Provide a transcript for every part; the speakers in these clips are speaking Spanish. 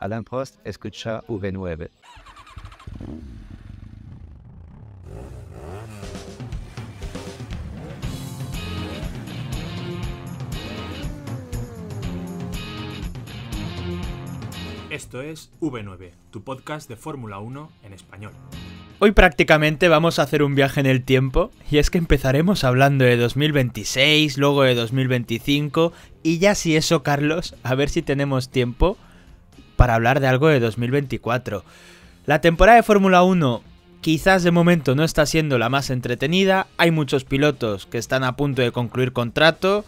Alan Prost escucha V9. Esto es V9, tu podcast de Fórmula 1 en español. Hoy prácticamente vamos a hacer un viaje en el tiempo y es que empezaremos hablando de 2026, luego de 2025 y ya si eso Carlos, a ver si tenemos tiempo para hablar de algo de 2024. La temporada de Fórmula 1 quizás de momento no está siendo la más entretenida, hay muchos pilotos que están a punto de concluir contrato,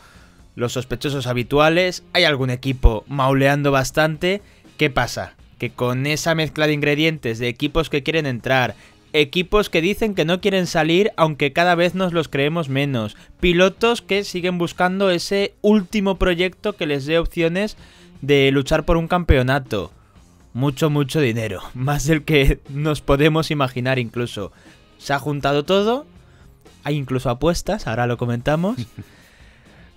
los sospechosos habituales, hay algún equipo mauleando bastante. ¿Qué pasa? Que con esa mezcla de ingredientes de equipos que quieren entrar, equipos que dicen que no quieren salir aunque cada vez nos los creemos menos, pilotos que siguen buscando ese último proyecto que les dé opciones de luchar por un campeonato. Mucho, mucho dinero. Más del que nos podemos imaginar incluso. Se ha juntado todo. Hay incluso apuestas, ahora lo comentamos.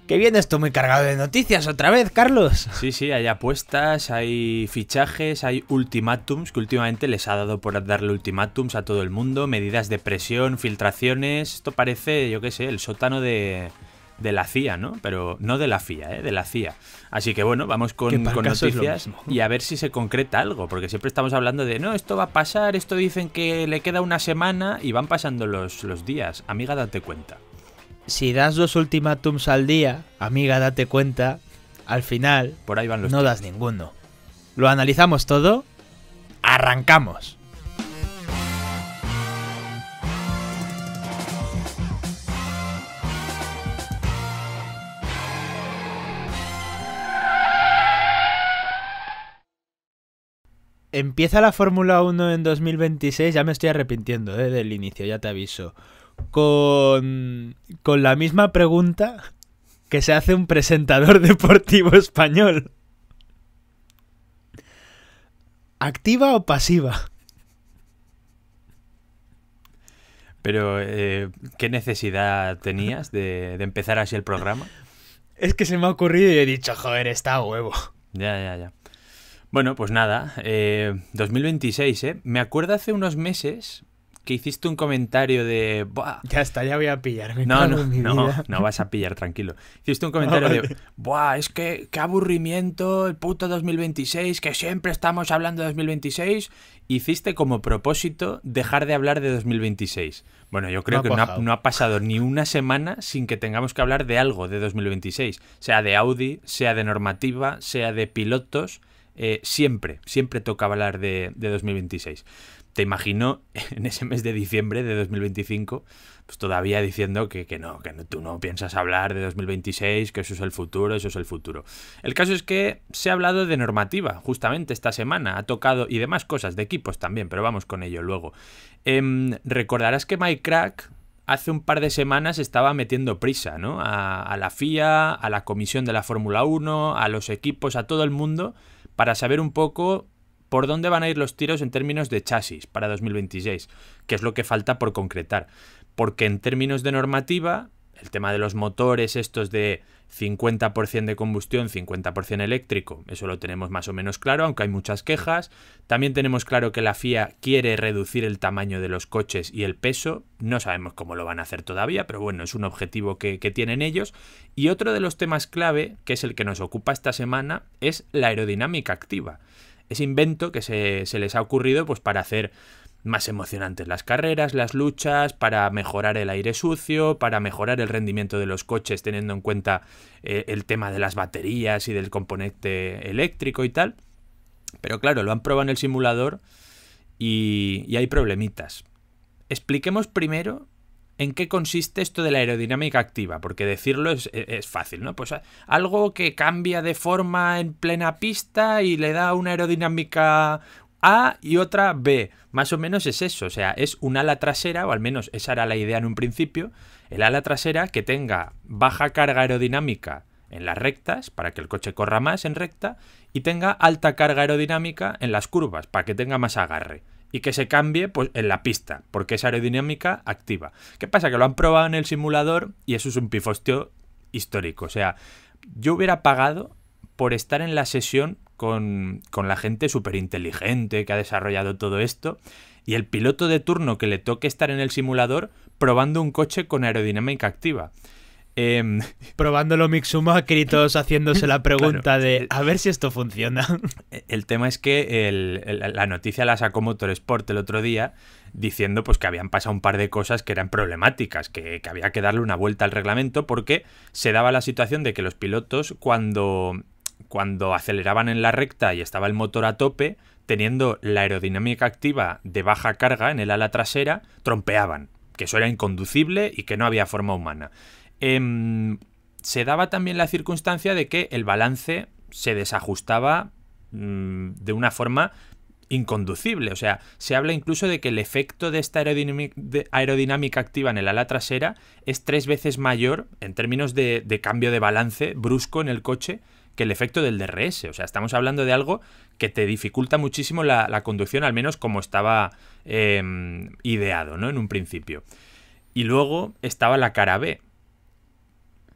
Que viene esto muy cargado de noticias otra vez, Carlos. Sí, sí, hay apuestas, hay fichajes, hay ultimátums, que últimamente les ha dado por darle ultimátums a todo el mundo, medidas de presión, filtraciones. Esto parece, yo qué sé, el sótano de, de la CIA, ¿no? Pero no de la FIA, ¿eh? de la CIA. Así que bueno, vamos con, con noticias y a ver si se concreta algo, porque siempre estamos hablando de, no, esto va a pasar, esto dicen que le queda una semana y van pasando los, los días. Amiga, date cuenta. Si das dos ultimátums al día, amiga, date cuenta, al final Por ahí van los no das ninguno. Lo analizamos todo, arrancamos. empieza la Fórmula 1 en 2026, ya me estoy arrepintiendo eh, del inicio, ya te aviso. Con, la misma pregunta que se hace un presentador deportivo español. ¿Activa o pasiva? Pero, eh, ¿qué necesidad tenías de, empezar así el programa? Es que se me ha ocurrido y he dicho, joder, está huevo. Ya, ya, ya. Bueno, pues nada, eh, 2026, ¿eh? Me acuerdo hace unos meses que hiciste un comentario de... Buah, ya está, ya voy a pillar. no, no, no, no vas a pillar, tranquilo. Hiciste un comentario de... Buah, es que qué aburrimiento el puto 2026, que siempre estamos hablando de 2026. Hiciste como propósito dejar de hablar de 2026. Bueno, yo creo que no ha, no ha pasado ni una semana sin que tengamos que hablar de algo de 2026. Sea de Audi, sea de normativa, sea de pilotos eh, siempre, siempre toca hablar de, 2026 te imagino en ese mes de diciembre de 2025, pues todavía diciendo que, no, que tú no piensas hablar de 2026, que eso es el futuro, eso es el futuro. El caso es que se ha hablado de normativa, justamente esta semana, ha tocado y demás cosas, de equipos también, pero vamos con ello luego. Em, recordarás que Mike Crack hace un par de semanas estaba metiendo prisa, ¿no? A, a la FIA, a la comisión de la Fórmula 1, a los equipos, a todo el mundo para saber un poco por dónde van a ir los tiros en términos de chasis para 2026, que es lo que falta por concretar. Porque en términos de normativa, el tema de los motores, estos de 50% de combustión, 50% eléctrico, eso lo tenemos más o menos claro, aunque hay muchas quejas. También tenemos claro que la FIA quiere reducir el tamaño de los coches y el peso, no sabemos cómo lo van a hacer todavía, pero bueno, es un objetivo que, tienen ellos. Y otro de los temas clave, que es el que nos ocupa esta semana, es la aerodinámica activa. Ese invento que se, se les ha ocurrido pues, para hacer más emocionantes las carreras, las luchas, para mejorar el aire sucio, para mejorar el rendimiento de los coches teniendo en cuenta eh, el tema de las baterías y del componente eléctrico y tal. Pero claro, lo han probado en el simulador y, hay problemitas. Expliquemos primero en qué consiste esto de la aerodinámica activa, porque decirlo es, e, es, fácil, ¿no? Pues algo que cambia de forma en plena pista y le da una aerodinámica, a y otra B. Más o menos es eso, o sea, es un ala trasera, o al menos esa era la idea en un principio, el ala trasera que tenga baja carga aerodinámica en las rectas, para que el coche corra más en recta, y tenga alta carga aerodinámica en las curvas, para que tenga más agarre. Y que se cambie pues, en la pista, porque es aerodinámica activa. ¿Qué pasa? Que lo han probado en el simulador y eso es un pifostio histórico. O sea, yo hubiera pagado por estar en la sesión con, la gente súper inteligente que ha desarrollado todo esto. Y el piloto de turno que le toque estar en el simulador probando un coche con aerodinámica activa. Em, Probándolo Mixuma, haciéndose la pregunta de a ver si esto funciona. E-, el tema es que la noticia la sacó Motorsport el otro día diciendo pues que habían pasado un par de cosas que eran problemáticas, que, que había que darle una vuelta al reglamento porque se daba la situación de que los pilotos cuando cuando aceleraban en la recta y estaba el motor a tope, teniendo la aerodinámica activa de baja carga en el ala trasera, trompeaban, que eso era inconducible y que no había forma humana. Em, se daba también la circunstancia de que el balance se desajustaba mm, de una forma inconducible. O sea, se habla incluso de que el efecto de esta aerodinámica activa en el ala trasera es tres veces mayor en términos de, cambio de balance brusco en el coche que el efecto del DRS. O sea, estamos hablando de algo que te dificulta muchísimo la, conducción, al menos como estaba em, ideado, ¿no? En un principio. Y luego estaba la cara B.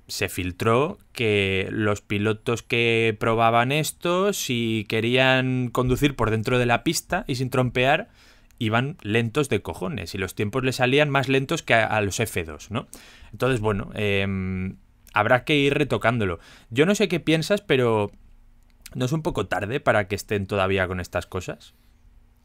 Se filtró que los pilotos que probaban esto, si querían conducir por dentro de la pista y sin trompear, iban lentos de cojones y los tiempos le salían más lentos que a, los F2, ¿no? Entonces, bueno, eh, habrá que ir retocándolo. Yo no sé qué piensas, pero ¿no es un poco tarde para que estén todavía con estas cosas?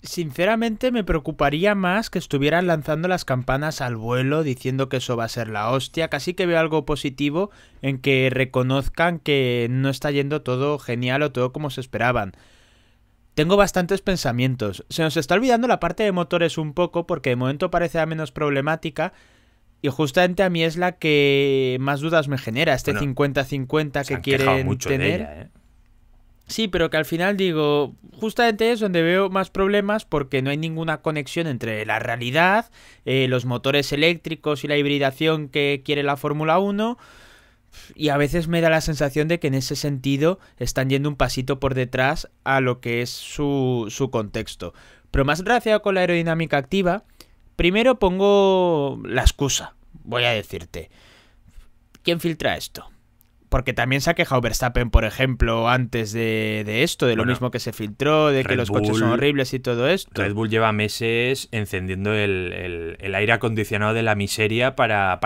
Sinceramente me preocuparía más que estuvieran lanzando las campanas al vuelo diciendo que eso va a ser la hostia. Casi que veo algo positivo en que reconozcan que no está yendo todo genial o todo como se esperaban. Tengo bastantes pensamientos. Se nos está olvidando la parte de motores un poco porque de momento parece a menos problemática, y justamente a mí es la que más dudas me genera, este 50-50 que quieren mucho tener. ¿eh? Sí, pero que al final digo, justamente es donde veo más problemas porque no hay ninguna conexión entre la realidad, eh, los motores eléctricos y la hibridación que quiere la Fórmula 1. Y a veces me da la sensación de que en ese sentido están yendo un pasito por detrás a lo que es su, contexto. Pero más gracia con la aerodinámica activa, primero pongo la excusa voy a decirte, ¿quién filtra esto? Porque también se ha quejado Verstappen, por ejemplo, antes de, esto, de lo mismo que se filtró, de que los coches son horribles y todo esto. Red Bull lleva meses encendiendo el, aire acondicionado de la miseria para,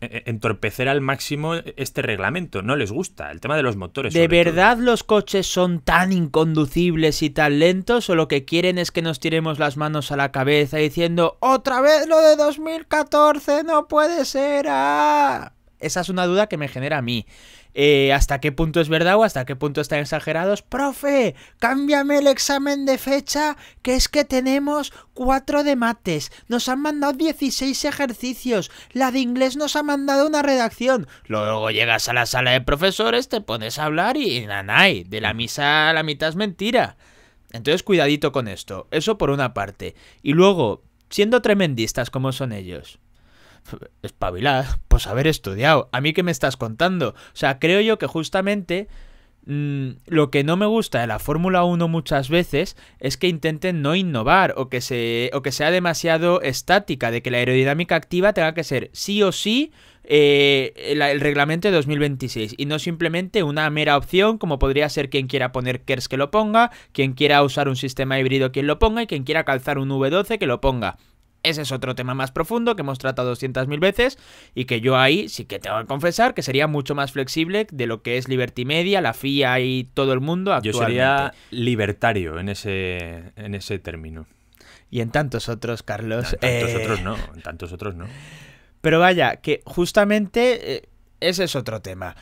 e-, entorpecer al máximo este reglamento. No les gusta el tema de los motores. ¿De verdad los coches son tan inconducibles y tan lentos o lo que quieren es que nos tiremos las manos a la cabeza diciendo otra vez lo de 2014 no puede ser? Ah"? Esa es una duda que me genera a mí. Eh, hasta qué punto es verdad o hasta qué punto están exagerados. Profe, cámbiame el examen de fecha, que es que tenemos cuatro de mates, nos han mandado 16 ejercicios, la de inglés nos ha mandado una redacción. Luego llegas a la sala de profesores, te pones a hablar y nanay, de la misa a la mitad es mentira. Entonces cuidadito con esto, eso por una parte. Y luego, siendo tremendistas como son ellos espabilad, pues haber estudiado. ¿A mí qué me estás contando? O sea, creo yo que justamente mm, lo que no me gusta de la Fórmula 1 muchas veces es que intenten no innovar o que, se, o que sea demasiado estática, de que la aerodinámica activa tenga que ser sí o sí el, eh, el, reglamento de 2026 y no simplemente una mera opción como podría ser quien quiera poner KERS que lo ponga, quien quiera usar un sistema híbrido quien lo ponga y quien quiera calzar un V12 que lo ponga. Ese es otro tema más profundo que hemos tratado 200.000 veces y que yo ahí sí que tengo que confesar que sería mucho más flexible de lo que es Liberty Media, la FIA y todo el mundo actualmente. Yo sería libertario en ese, en ese término. Y en tantos otros, Carlos. En tantos eh, otros no, en tantos otros no. Pero vaya, que justamente eh, ese es otro tema.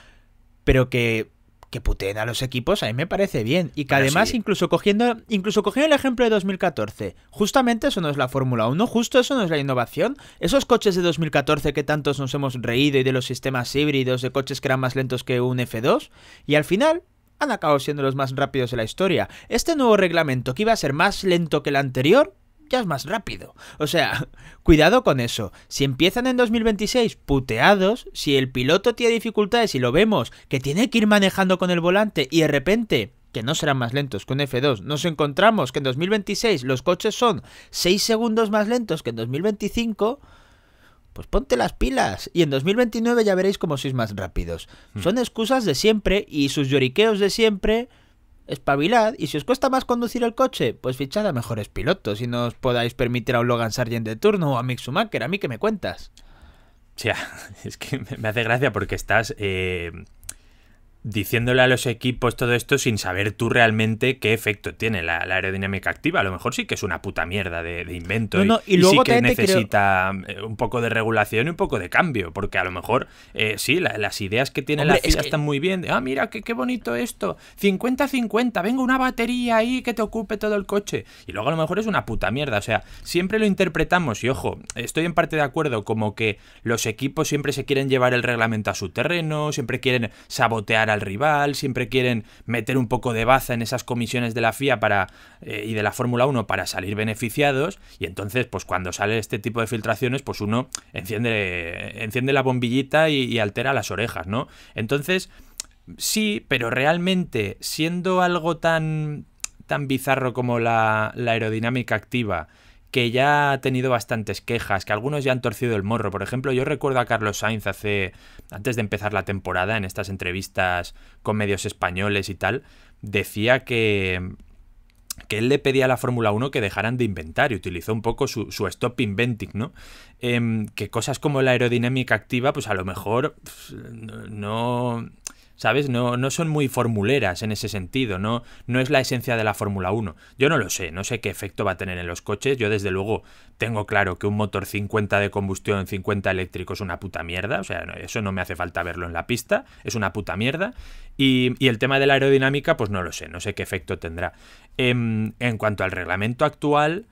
Pero que que puteen a los equipos, a mí me parece bien. Y que además, incluso cogiendo incluso cogiendo el ejemplo de 2014, justamente eso no es la Fórmula 1, justo eso no es la innovación. Esos coches de 2014 que tantos nos hemos reído y de los sistemas híbridos, de coches que eran más lentos que un F2, y al final han acabado siendo los más rápidos de la historia. Este nuevo reglamento, que iba a ser más lento que el anterior, ya es más rápido. O sea, cuidado con eso. Si empiezan en 2026 puteados, si el piloto tiene dificultades y lo vemos, que tiene que ir manejando con el volante y de repente que no serán más lentos que un F2, nos encontramos que en 2026 los coches son 6 segundos más lentos que en 2025, pues ponte las pilas y en 2029 ya veréis cómo sois más rápidos. Hmm. Son excusas de siempre y sus lloriqueos de siempre espabilad y si os cuesta más conducir el coche, pues fichad a mejores pilotos y no os podáis permitir a un Logan Sargent de turno o a Mick Schumacher, a mí que me cuentas. O es que me hace gracia porque estás eh, diciéndole a los equipos todo esto sin saber tú realmente qué efecto tiene la, aerodinámica activa. A lo mejor sí que es una puta mierda de, invento y, luego sí que necesita eh, un poco de regulación y un poco de cambio, porque a lo mejor eh, sí, las ideas que tiene la FIA están muy bien. ah, mira, qué, qué bonito esto. 50-50, venga una batería ahí que te ocupe todo el coche. Y luego a lo mejor es una puta mierda. O sea, siempre lo interpretamos y ojo, estoy en parte de acuerdo como que los equipos siempre se quieren llevar el reglamento a su terreno, siempre quieren sabotear a rival, siempre quieren meter un poco de baza en esas comisiones de la FIA para, eh, y de la Fórmula 1 para salir beneficiados. Y entonces, pues cuando sale este tipo de filtraciones, pues uno enciende, enciende la bombillita y, altera las orejas, ¿no? Entonces, sí, pero realmente, siendo algo tan, tan bizarro como la, la aerodinámica activa, que ya ha tenido bastantes quejas, que algunos ya han torcido el morro. Por ejemplo, yo recuerdo a Carlos Sainz hace, antes de empezar la temporada, en estas entrevistas con medios españoles y tal, decía que, que él le pedía a la Fórmula 1 que dejaran de inventar y utilizó un poco su, stop inventing, ¿no? Em, que cosas como la aerodinámica activa, pues a lo mejor no... ¿sabes? No, son muy formuleras en ese sentido, no, no es la esencia de la Fórmula 1. Yo no lo sé, no sé qué efecto va a tener en los coches, yo desde luego tengo claro que un motor 50 de combustión, 50 eléctrico es una puta mierda, o sea, eso no me hace falta verlo en la pista, es una puta mierda. Y, el tema de la aerodinámica, pues no lo sé, no sé qué efecto tendrá. Em, en, cuanto al reglamento actual...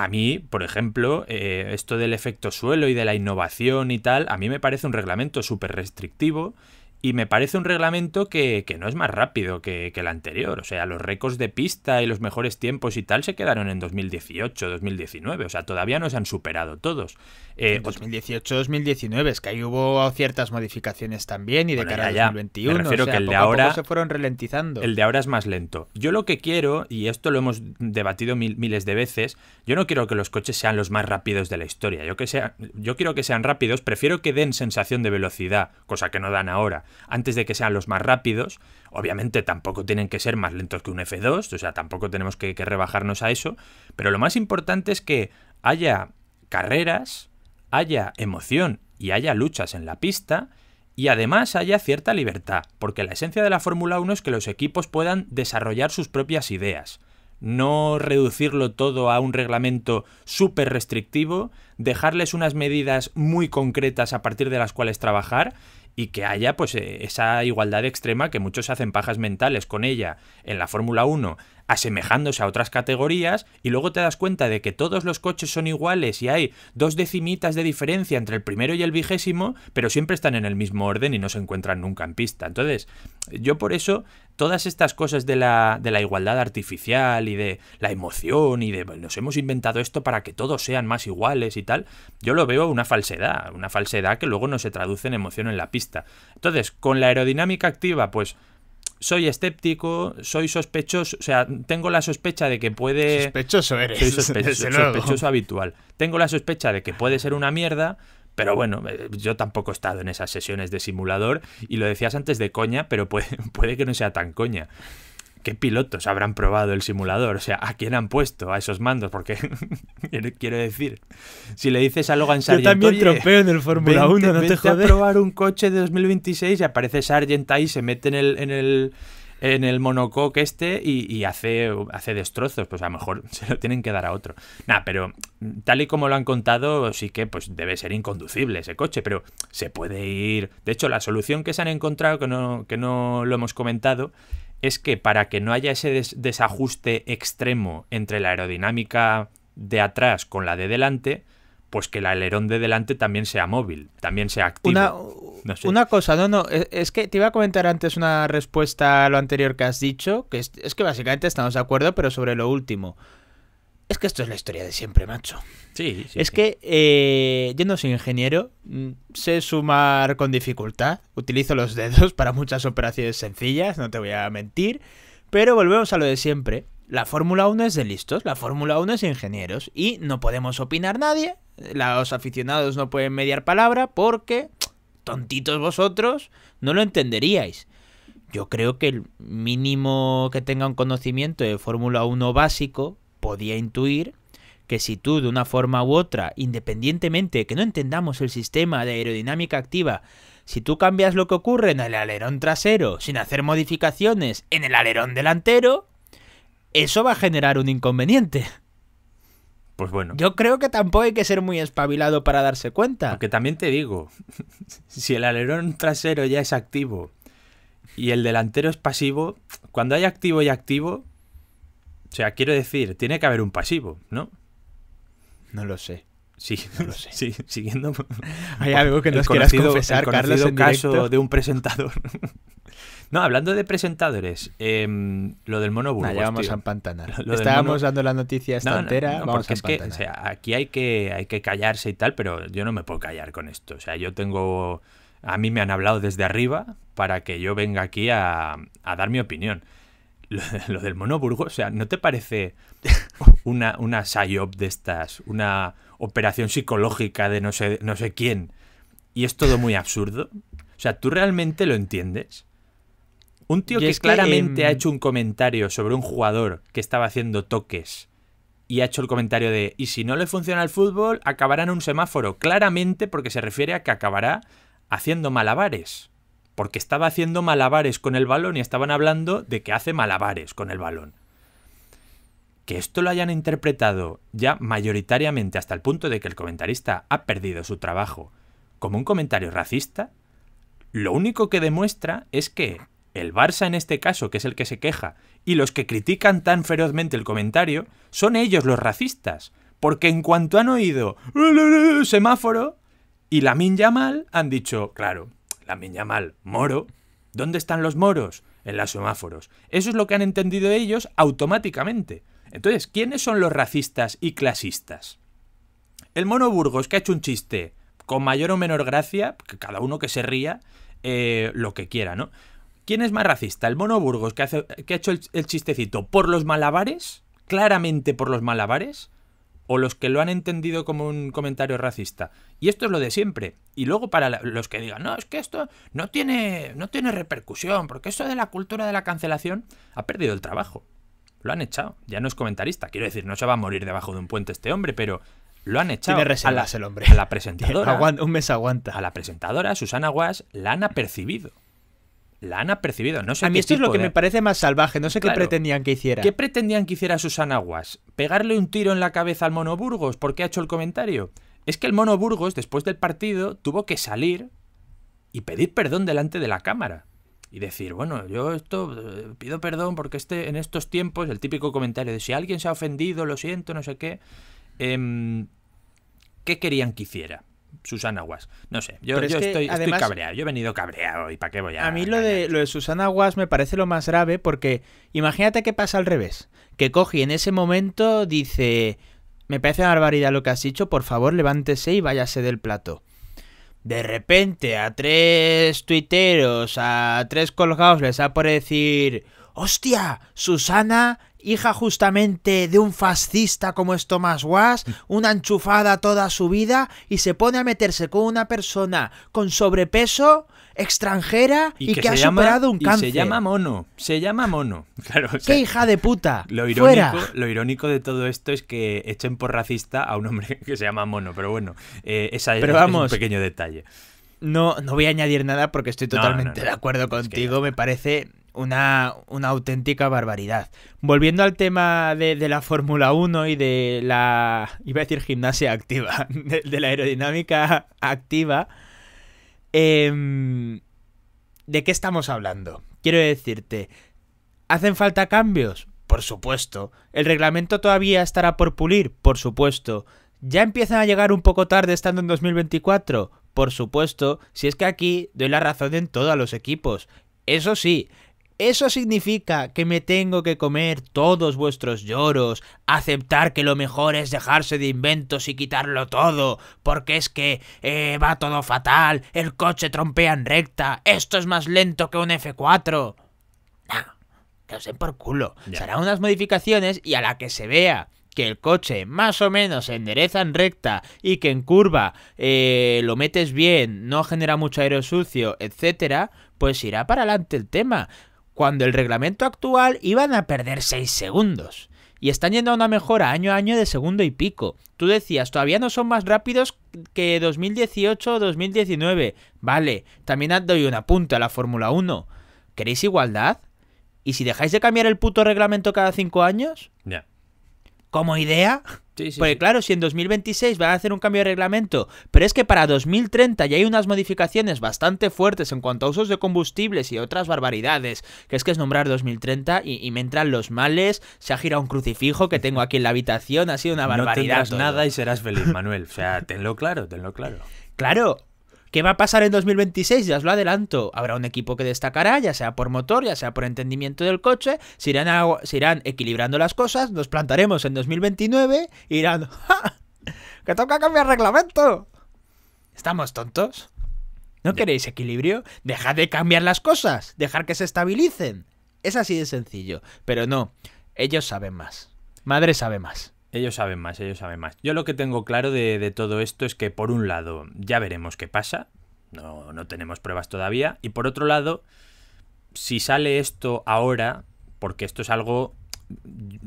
A mí, por ejemplo, eh, esto del efecto suelo y de la innovación y tal, a mí me parece un reglamento súper restrictivo y me parece un reglamento que, no es más rápido que, el anterior. O sea, los récords de pista y los mejores tiempos y tal se quedaron en 2018, 2019. O sea, todavía no se han superado todos. 2018, eh, 2019. Es que ahí hubo ciertas modificaciones también y de cara ya, a 2021. que el de ahora. se fueron ralentizando. El de ahora es más lento. Yo lo que quiero, y esto lo hemos debatido miles de veces, yo no quiero que los coches sean los más rápidos de la historia. Yo, que sea, yo quiero que sean rápidos. Prefiero que den sensación de velocidad, cosa que no dan ahora antes de que sean los más rápidos. Obviamente tampoco tienen que ser más lentos que un F2, o sea, tampoco tenemos que, rebajarnos a eso. Pero lo más importante es que haya carreras, haya emoción y haya luchas en la pista y además haya cierta libertad, porque la esencia de la Fórmula 1 es que los equipos puedan desarrollar sus propias ideas, no reducirlo todo a un reglamento súper restrictivo, dejarles unas medidas muy concretas a partir de las cuales trabajar y que haya pues eh, esa igualdad extrema que muchos hacen pajas mentales con ella en la Fórmula 1 asemejándose a otras categorías y luego te das cuenta de que todos los coches son iguales y hay dos decimitas de diferencia entre el primero y el vigésimo, pero siempre están en el mismo orden y no se encuentran nunca en pista. Entonces, yo por eso todas estas cosas de la, de la igualdad artificial y de la emoción y de nos hemos inventado esto para que todos sean más iguales y tal, yo lo veo una falsedad, una falsedad que luego no se traduce en emoción en la pista. Entonces, con la aerodinámica activa, pues soy escéptico, soy sospechoso, o sea, tengo la sospecha de que puede... Sospechoso eres. sospechoso habitual. Tengo la sospecha de que puede ser una mierda, pero bueno, eh, yo tampoco he estado en esas sesiones de simulador y lo decías antes de coña, pero puede que no sea tan coña. ¿qué pilotos habrán probado el simulador? O sea, ¿a quién han puesto a esos mandos? Porque, quiero decir, si le dices a Logan Sargent... Yo también tropeo en el Fórmula 1, no te jodas. a probar un coche de 2026 y aparece Sargent ahí, se mete en el... En el en el monocoque este y, hace, hace destrozos, pues a lo mejor se lo tienen que dar a otro. Nada, pero tal y como lo han contado, sí que pues debe ser inconducible ese coche, pero se puede ir. De hecho, la solución que se han encontrado, que no, que no lo hemos comentado, es que para que no haya ese desajuste extremo entre la aerodinámica de atrás con la de delante, pues que el alerón de delante también sea móvil, también sea activo. Una, cosa, no, no, e-, es, que te iba a comentar antes una respuesta a lo anterior que has dicho, que es, es que básicamente estamos de acuerdo, pero sobre lo último. Es que esto es la historia de siempre, macho. Sí, sí Es que eh, yo no soy ingeniero, mm, sé sumar con dificultad, utilizo los dedos para muchas operaciones sencillas, no te voy a mentir, pero volvemos a lo de siempre. La Fórmula 1 es de listos, la Fórmula 1 es de ingenieros y no podemos opinar nadie, los aficionados no pueden mediar palabra porque, tontitos vosotros, no lo entenderíais. Yo creo que el mínimo que tenga un conocimiento de Fórmula 1 básico podía intuir que si tú de una forma u otra, independientemente que no entendamos el sistema de aerodinámica activa, si tú cambias lo que ocurre en el alerón trasero sin hacer modificaciones en el alerón delantero, eso va a generar un inconveniente. Pues bueno. Yo creo que tampoco hay que ser muy espabilado para darse cuenta. Porque también te digo, si el alerón trasero ya es activo y el delantero es pasivo, cuando hay activo y activo, o sea, quiero decir, tiene que haber un pasivo, ¿no? No lo sé. Sí, no lo sé. siguiendo. Hay algo que nos quieras confesar, Carlos. En caso de un presentador. No, hablando de presentadores, em, lo del mono vamos a empantanar. Lo, Estábamos dando la noticia esta entera. vamos porque es que o sea, aquí hay que, hay que callarse y tal, pero yo no me puedo callar con esto. O sea, yo tengo. A mí me han hablado desde arriba para que yo venga aquí a, a dar mi opinión. lo, del monoburgo, o sea, ¿no te parece una, una de estas, una operación psicológica de no sé, no sé quién? Y es todo muy absurdo. O sea, ¿tú realmente lo entiendes? Un tío que claramente ha em, hecho un comentario sobre un jugador que estaba haciendo toques y ha hecho el comentario de, y si no le funciona el fútbol, acabará en un semáforo, claramente porque se refiere a que acabará haciendo malabares porque estaba haciendo malabares con el balón y estaban hablando de que hace malabares con el balón. Que esto lo hayan interpretado ya mayoritariamente hasta el punto de que el comentarista ha perdido su trabajo como un comentario racista, lo único que demuestra es que el Barça en este caso, que es el que se queja, y los que critican tan ferozmente el comentario, son ellos los racistas. Porque en cuanto han oído semáforo y la min mal, han dicho, claro, la miña mal moro. ¿Dónde están los moros? En las semáforos. Eso es lo que han entendido ellos automáticamente. Entonces, ¿quiénes son los racistas y clasistas? El mono Burgos que ha hecho un chiste con mayor o menor gracia, que cada uno que se ría eh, lo que quiera, ¿no? ¿Quién es más racista? ¿El mono Burgos que, ha hecho el, el chistecito por los malabares? claramente por los malabares, o los que lo han entendido como un comentario racista. Y esto es lo de siempre. Y luego para los que digan, no, es que esto no tiene, no tiene repercusión, porque eso de la cultura de la cancelación ha perdido el trabajo. Lo han echado, ya no es comentarista. Quiero decir, no se va a morir debajo de un puente este hombre, pero lo han echado. a la, A la presentadora. un mes aguanta. A la presentadora, Susana Guas, la han apercibido la han apercibido. No sé a mí esto es lo que me parece más salvaje. No sé qué pretendían que hiciera. ¿Qué pretendían que hiciera Susana Guas? ¿Pegarle un tiro en la cabeza al Mono Burgos qué ha hecho el comentario? Es que el Mono Burgos, después del partido, tuvo que salir y pedir perdón delante de la cámara. Y decir, bueno, yo esto eh, pido perdón porque este, en estos tiempos, el típico comentario de si alguien se ha ofendido, lo siento, no sé qué. Em, ¿Qué querían que hiciera? Susana Guas. No sé, yo, estoy, cabreado, yo he venido cabreado y para qué voy a... A mí lo de, lo de Susana Guas me parece lo más grave porque imagínate que pasa al revés, que Cogi en ese momento dice, me parece una barbaridad lo que has dicho, por favor levántese y váyase del plato. De repente a tres tuiteros, a tres colgados les da por decir, hostia, Susana hija justamente de un fascista como es Thomas Was, mm. una enchufada toda su vida, y se pone a meterse con una persona con sobrepeso, extranjera, y, que, ha superado un cáncer. Y se llama mono, se llama mono. Claro, ¡Qué hija de puta! Lo irónico, lo irónico de todo esto es que echen por racista a un hombre que se llama mono, pero bueno, eh, esa es, un pequeño detalle. No, no voy a añadir nada porque estoy totalmente de acuerdo contigo. me parece una, auténtica barbaridad. Volviendo al tema de, la Fórmula 1 y de la, iba a decir gimnasia activa, de, la aerodinámica activa, em, ¿de qué estamos hablando? Quiero decirte, ¿hacen falta cambios? Por supuesto. ¿El reglamento todavía estará por pulir? Por supuesto. ¿Ya empiezan a llegar un poco tarde estando en 2024? Por supuesto, si es que aquí doy la razón en todos los equipos. Eso sí, ¿Eso significa que me tengo que comer todos vuestros lloros, aceptar que lo mejor es dejarse de inventos y quitarlo todo, porque es que eh, va todo fatal, el coche trompea en recta, esto es más lento que un F4? Nah, que os den por culo. Será unas modificaciones y a la que se vea que el coche más o menos se endereza en recta y que en curva eh, lo metes bien, no genera mucho aire sucio, etcétera, pues irá para adelante el tema cuando el reglamento actual iban a perder 6 segundos. Y están yendo a una mejora año a año de segundo y pico. Tú decías, todavía no son más rápidos que 2018 o 2019. Vale, también doy una punta a la Fórmula 1. ¿Queréis igualdad? ¿Y si dejáis de cambiar el puto reglamento cada 5 años? Ya como idea. Porque claro, si en 2026 van a hacer un cambio de reglamento, pero es que para 2030 ya hay unas modificaciones bastante fuertes en cuanto a usos de combustibles y otras barbaridades, que es que es nombrar 2030 y, y me entran los males, se ha girado un crucifijo que tengo aquí en la habitación, ha sido una barbaridad. No tendrás nada y serás feliz, Manuel. O sea, tenlo claro, tenlo claro. Claro, ¿Qué va a pasar en 2026? Ya os lo adelanto. Habrá un equipo que destacará, ya sea por motor, ya sea por entendimiento del coche. Se irán, irán equilibrando las cosas, nos plantaremos en 2029 y irán... ¡Ja! ¡Que toca cambiar reglamento! ¿Estamos tontos? ¿No queréis equilibrio? Dejad de cambiar las cosas, dejar que se estabilicen. Es así de sencillo, pero no, ellos saben más. Madre sabe más. Ellos saben más, ellos saben más. Yo lo que tengo claro de, todo esto es que, por un lado, ya veremos qué pasa. No, no tenemos pruebas todavía. Y por otro lado, si sale esto ahora, porque esto es algo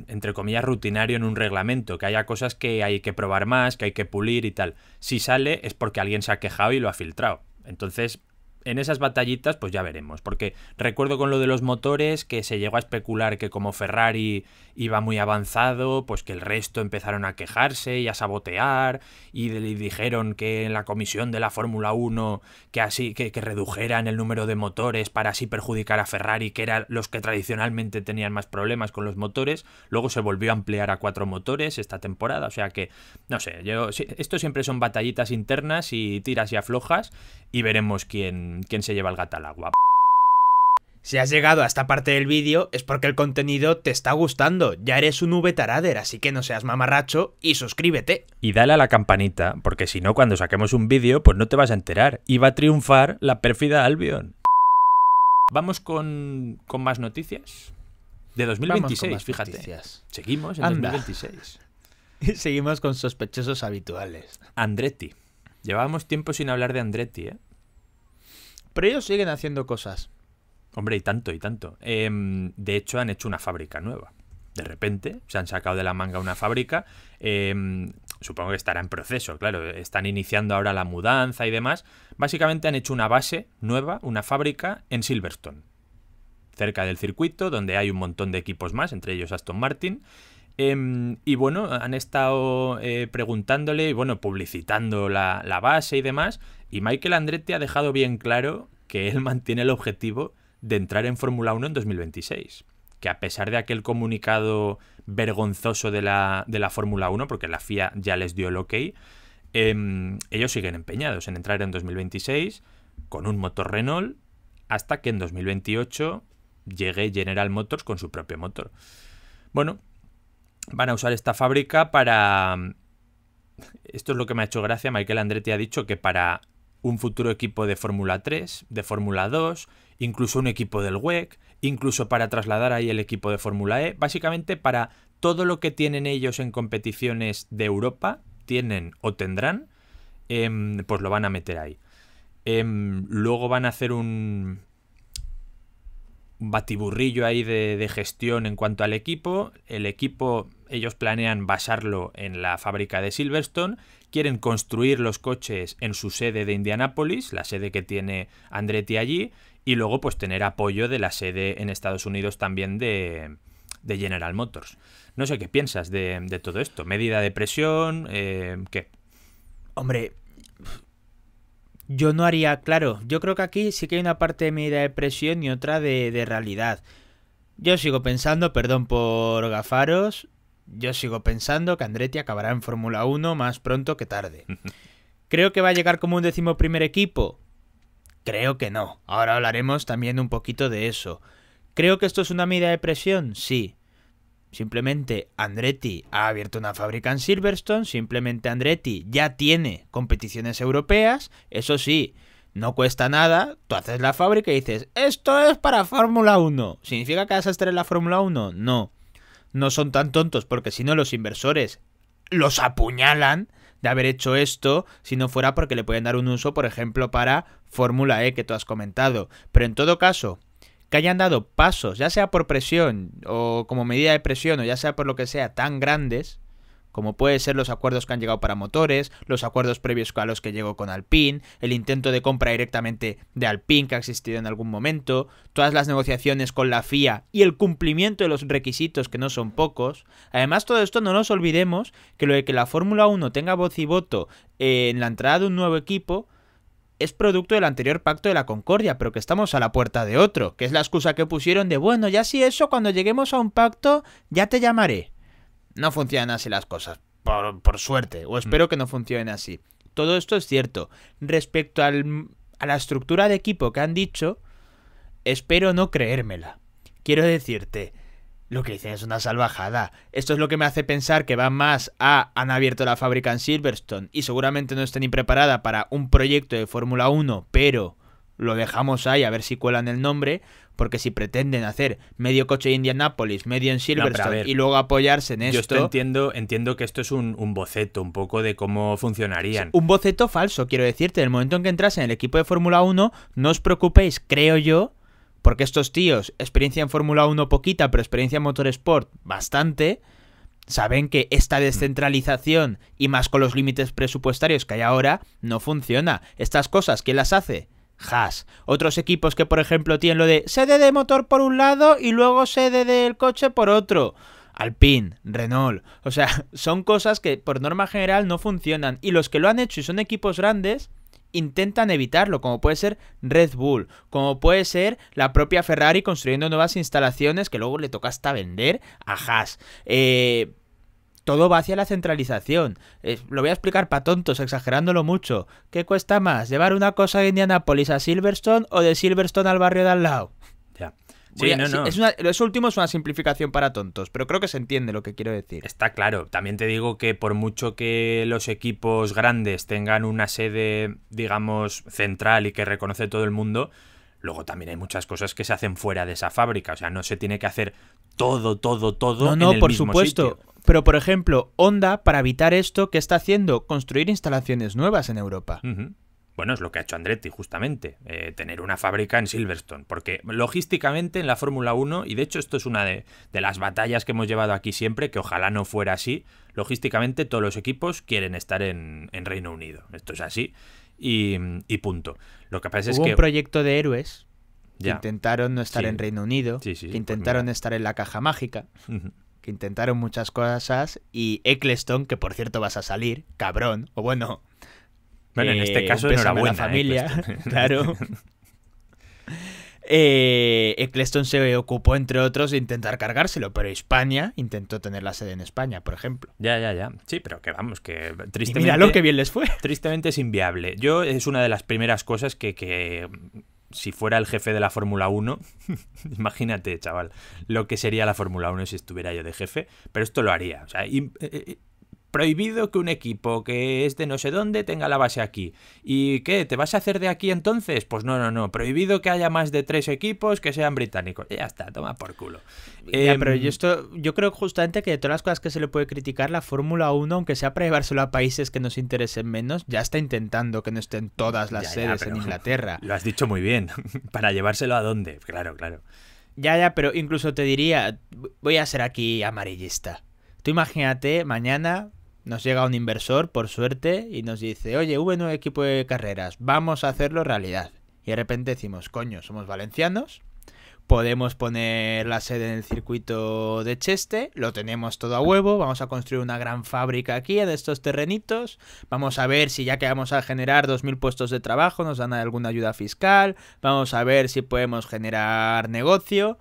entre comillas, rutinario en un reglamento, que haya cosas que hay que probar más, que hay que pulir y tal. Si sale es porque alguien se ha quejado y lo ha filtrado. Entonces, en esas batallitas, pues ya veremos. Porque recuerdo con lo de los motores que se llegó a especular que como Ferrari iba muy avanzado, pues que el resto empezaron a quejarse y a sabotear y, dijeron que en la comisión de la Fórmula 1 que así que, redujeran el número de motores para así perjudicar a Ferrari, que eran los que tradicionalmente tenían más problemas con los motores, luego se volvió a ampliar a cuatro motores esta temporada, o sea que no sé, yo esto siempre son batallitas internas y tiras y aflojas y veremos quién quién se lleva el gato al agua. Si has llegado a esta parte del vídeo es porque el contenido te está gustando, ya eres un V-Tarader, así que no seas mamarracho y suscríbete. Y dale a la campanita, porque si no cuando saquemos un vídeo pues no te vas a enterar y va a triunfar la pérfida Albion. Vamos con, más noticias. De 2026, fíjate. Seguimos en 2026. Y seguimos con sospechosos habituales. Andretti. Llevábamos tiempo sin hablar de Andretti, ¿eh? Pero ellos siguen haciendo cosas. Hombre, y tanto, y tanto. Em, de hecho, han hecho una fábrica nueva. De repente, se han sacado de la manga una fábrica. Em, supongo que estará en proceso, claro. Están iniciando ahora la mudanza y demás. Básicamente han hecho una base nueva, una fábrica en Silverstone. Cerca del circuito, donde hay un montón de equipos más, entre ellos Aston Martin. Em, y bueno, han estado eh, preguntándole y bueno, publicitando la, la, base y demás. Y Michael Andretti ha dejado bien claro que él mantiene el objetivo de entrar en Fórmula 1 en 2026. Que a pesar de aquel comunicado vergonzoso de la, Fórmula 1, porque la FIA ya les dio el ok, em, ellos siguen empeñados en entrar en 2026 con un motor Renault hasta que en 2028 llegue General Motors con su propio motor. Bueno, van a usar esta fábrica para... Esto es lo que me ha hecho gracia, Michael Andretti ha dicho que para un futuro equipo de Fórmula 3, de Fórmula 2 incluso un equipo del WEC, incluso para trasladar ahí el equipo de Fórmula E, básicamente para todo lo que tienen ellos en competiciones de Europa, tienen o tendrán, em, pues lo van a meter ahí. Em, luego van a hacer un, batiburrillo ahí de gestión en cuanto al equipo. El equipo ellos planean basarlo en la fábrica de Silverstone quieren construir los coches en su sede de Indianápolis, la sede que tiene Andretti allí, y luego pues tener apoyo de la sede en Estados Unidos también de, General Motors. No sé qué piensas de, todo esto. Medida de presión, eh, ¿qué? Hombre, yo no haría, claro, yo creo que aquí sí que hay una parte de medida de presión y otra de, de realidad. Yo sigo pensando, perdón por gafaros, yo sigo pensando que Andretti acabará en Fórmula 1 más pronto que tarde. Creo que va a llegar como un décimo primer equipo. Creo que no. Ahora hablaremos también un poquito de eso. Creo que esto es una medida de presión, sí. Simplemente Andretti ha abierto una fábrica en Silverstone, simplemente Andretti ya tiene competiciones europeas, eso sí, no cuesta nada, tú haces la fábrica y dices, esto es para Fórmula 1. ¿Significa que vas a estar en la Fórmula 1? No no son tan tontos porque si no los inversores los apuñalan de haber hecho esto si no fuera porque le pueden dar un uso, por ejemplo, para Fórmula E que tú has comentado. Pero en todo caso, que hayan dado pasos, ya sea por presión o como medida de presión o ya sea por lo que sea, tan grandes, como puede ser los acuerdos que han llegado para motores, los acuerdos previos a los que llegó con Alpine, el intento de compra directamente de Alpine que ha existido en algún momento, todas las negociaciones con la FIA y el cumplimiento de los requisitos que no son pocos. Además, todo esto no nos olvidemos que lo de que la Fórmula 1 tenga voz y voto eh, en la entrada de un nuevo equipo es producto del anterior pacto de la Concordia, pero que estamos a la puerta de otro, que es la excusa que pusieron de, bueno, ya si eso, cuando lleguemos a un pacto, ya te llamaré. No funcionan así las cosas, por, suerte, o espero mm. que no funcionen así. Todo esto es cierto. Respecto al, a la estructura de equipo que han dicho, espero no creérmela. Quiero decirte, lo que dicen es una salvajada. Esto es lo que me hace pensar que van más a han abierto la fábrica en Silverstone y seguramente no estén ni preparada para un proyecto de Fórmula 1, pero lo dejamos ahí a ver si cuelan el nombre, porque si pretenden hacer medio coche de Indianápolis, medio en Silverstone y luego apoyarse en esto. Yo entiendo, entiendo que esto es un, un, boceto un poco de cómo funcionarían. Un boceto falso, quiero decirte. En el momento en que entras en el equipo de Fórmula 1, no os preocupéis, creo yo, porque estos tíos, experiencia en Fórmula 1 poquita, pero experiencia en Motorsport bastante. Saben que esta mm. descentralización y más con los límites presupuestarios que hay ahora no funciona. Estas cosas, ¿quién las hace? Haas. Otros equipos que, por ejemplo, tienen lo de sede de motor por un lado y luego sede del coche por otro. Alpine, Renault. O sea, son cosas que por norma general no funcionan. Y los que lo han hecho y son equipos grandes, intentan evitarlo, como puede ser Red Bull, como puede ser la propia Ferrari construyendo nuevas instalaciones que luego le toca hasta vender a Haas. Eh, todo va hacia la centralización. Eh, lo voy a explicar para tontos, exagerándolo mucho. ¿Qué cuesta más, llevar una cosa de Indianápolis a Silverstone o de Silverstone al barrio de al lado? Ya. Sí, no, Es eso último es una simplificación para tontos, pero creo que se entiende lo que quiero decir. Está claro. También te digo que por mucho que los equipos grandes tengan una sede, digamos, central y que reconoce todo el mundo, Luego también hay muchas cosas que se hacen fuera de esa fábrica, o sea, no se tiene que hacer todo, todo, todo. No, no, por supuesto. Pero, por ejemplo, Honda, para evitar esto, ¿qué está haciendo? Construir instalaciones nuevas en Europa. Bueno, es lo que ha hecho Andretti, justamente, eh, tener una fábrica en Silverstone, porque logísticamente en la Fórmula 1, y de hecho esto es una de, de, las batallas que hemos llevado aquí siempre, que ojalá no fuera así, logísticamente todos los equipos quieren estar en, en Reino Unido, esto es así, y, y punto. Lo pasa es que... un proyecto de héroes que intentaron no estar en Reino Unido, que intentaron estar en la caja mágica, que intentaron muchas cosas y Eccleston, que por cierto vas a salir, cabrón, o bueno... Bueno, en este eh, caso una buena eh, familia, claro. Eccleston eh, se ocupó, entre otros, de intentar cargárselo, pero España intentó tener la sede en España, por ejemplo. Ya, ya, ya. Sí, pero que vamos, que tristemente. mira lo que bien les fue. Tristemente es inviable. Yo es una de las primeras cosas que, que si fuera el jefe de la Fórmula 1, imagínate, chaval, lo que sería la Fórmula 1 si estuviera yo de jefe, pero esto lo haría. O sea, eh, eh, prohibido que un equipo que es de no sé dónde tenga la base aquí. ¿Y qué? ¿Te vas a hacer de aquí entonces? Pues no, no, no. Prohibido que haya más de tres equipos que sean británicos. Ya está, toma por culo. pero em, yo, creo justamente que de todas las cosas que se le puede criticar, la Fórmula 1, aunque sea para llevárselo a países que nos interesen menos, ya está intentando que no estén todas las sedes en Inglaterra. Lo has dicho muy bien. ¿Para llevárselo a dónde? Claro, claro. Ya, ya, pero incluso te diría, voy a ser aquí amarillista. Tú imagínate mañana nos llega un inversor, por suerte, y nos dice, oye, V9 equipo de carreras, vamos a hacerlo realidad. Y de repente decimos, coño, somos valencianos, podemos poner la sede en el circuito de Cheste, lo tenemos todo a huevo, vamos a construir una gran fábrica aquí de estos terrenitos, vamos a ver si ya que vamos a generar 2.000 puestos de trabajo nos dan alguna ayuda fiscal, vamos a ver si podemos generar negocio,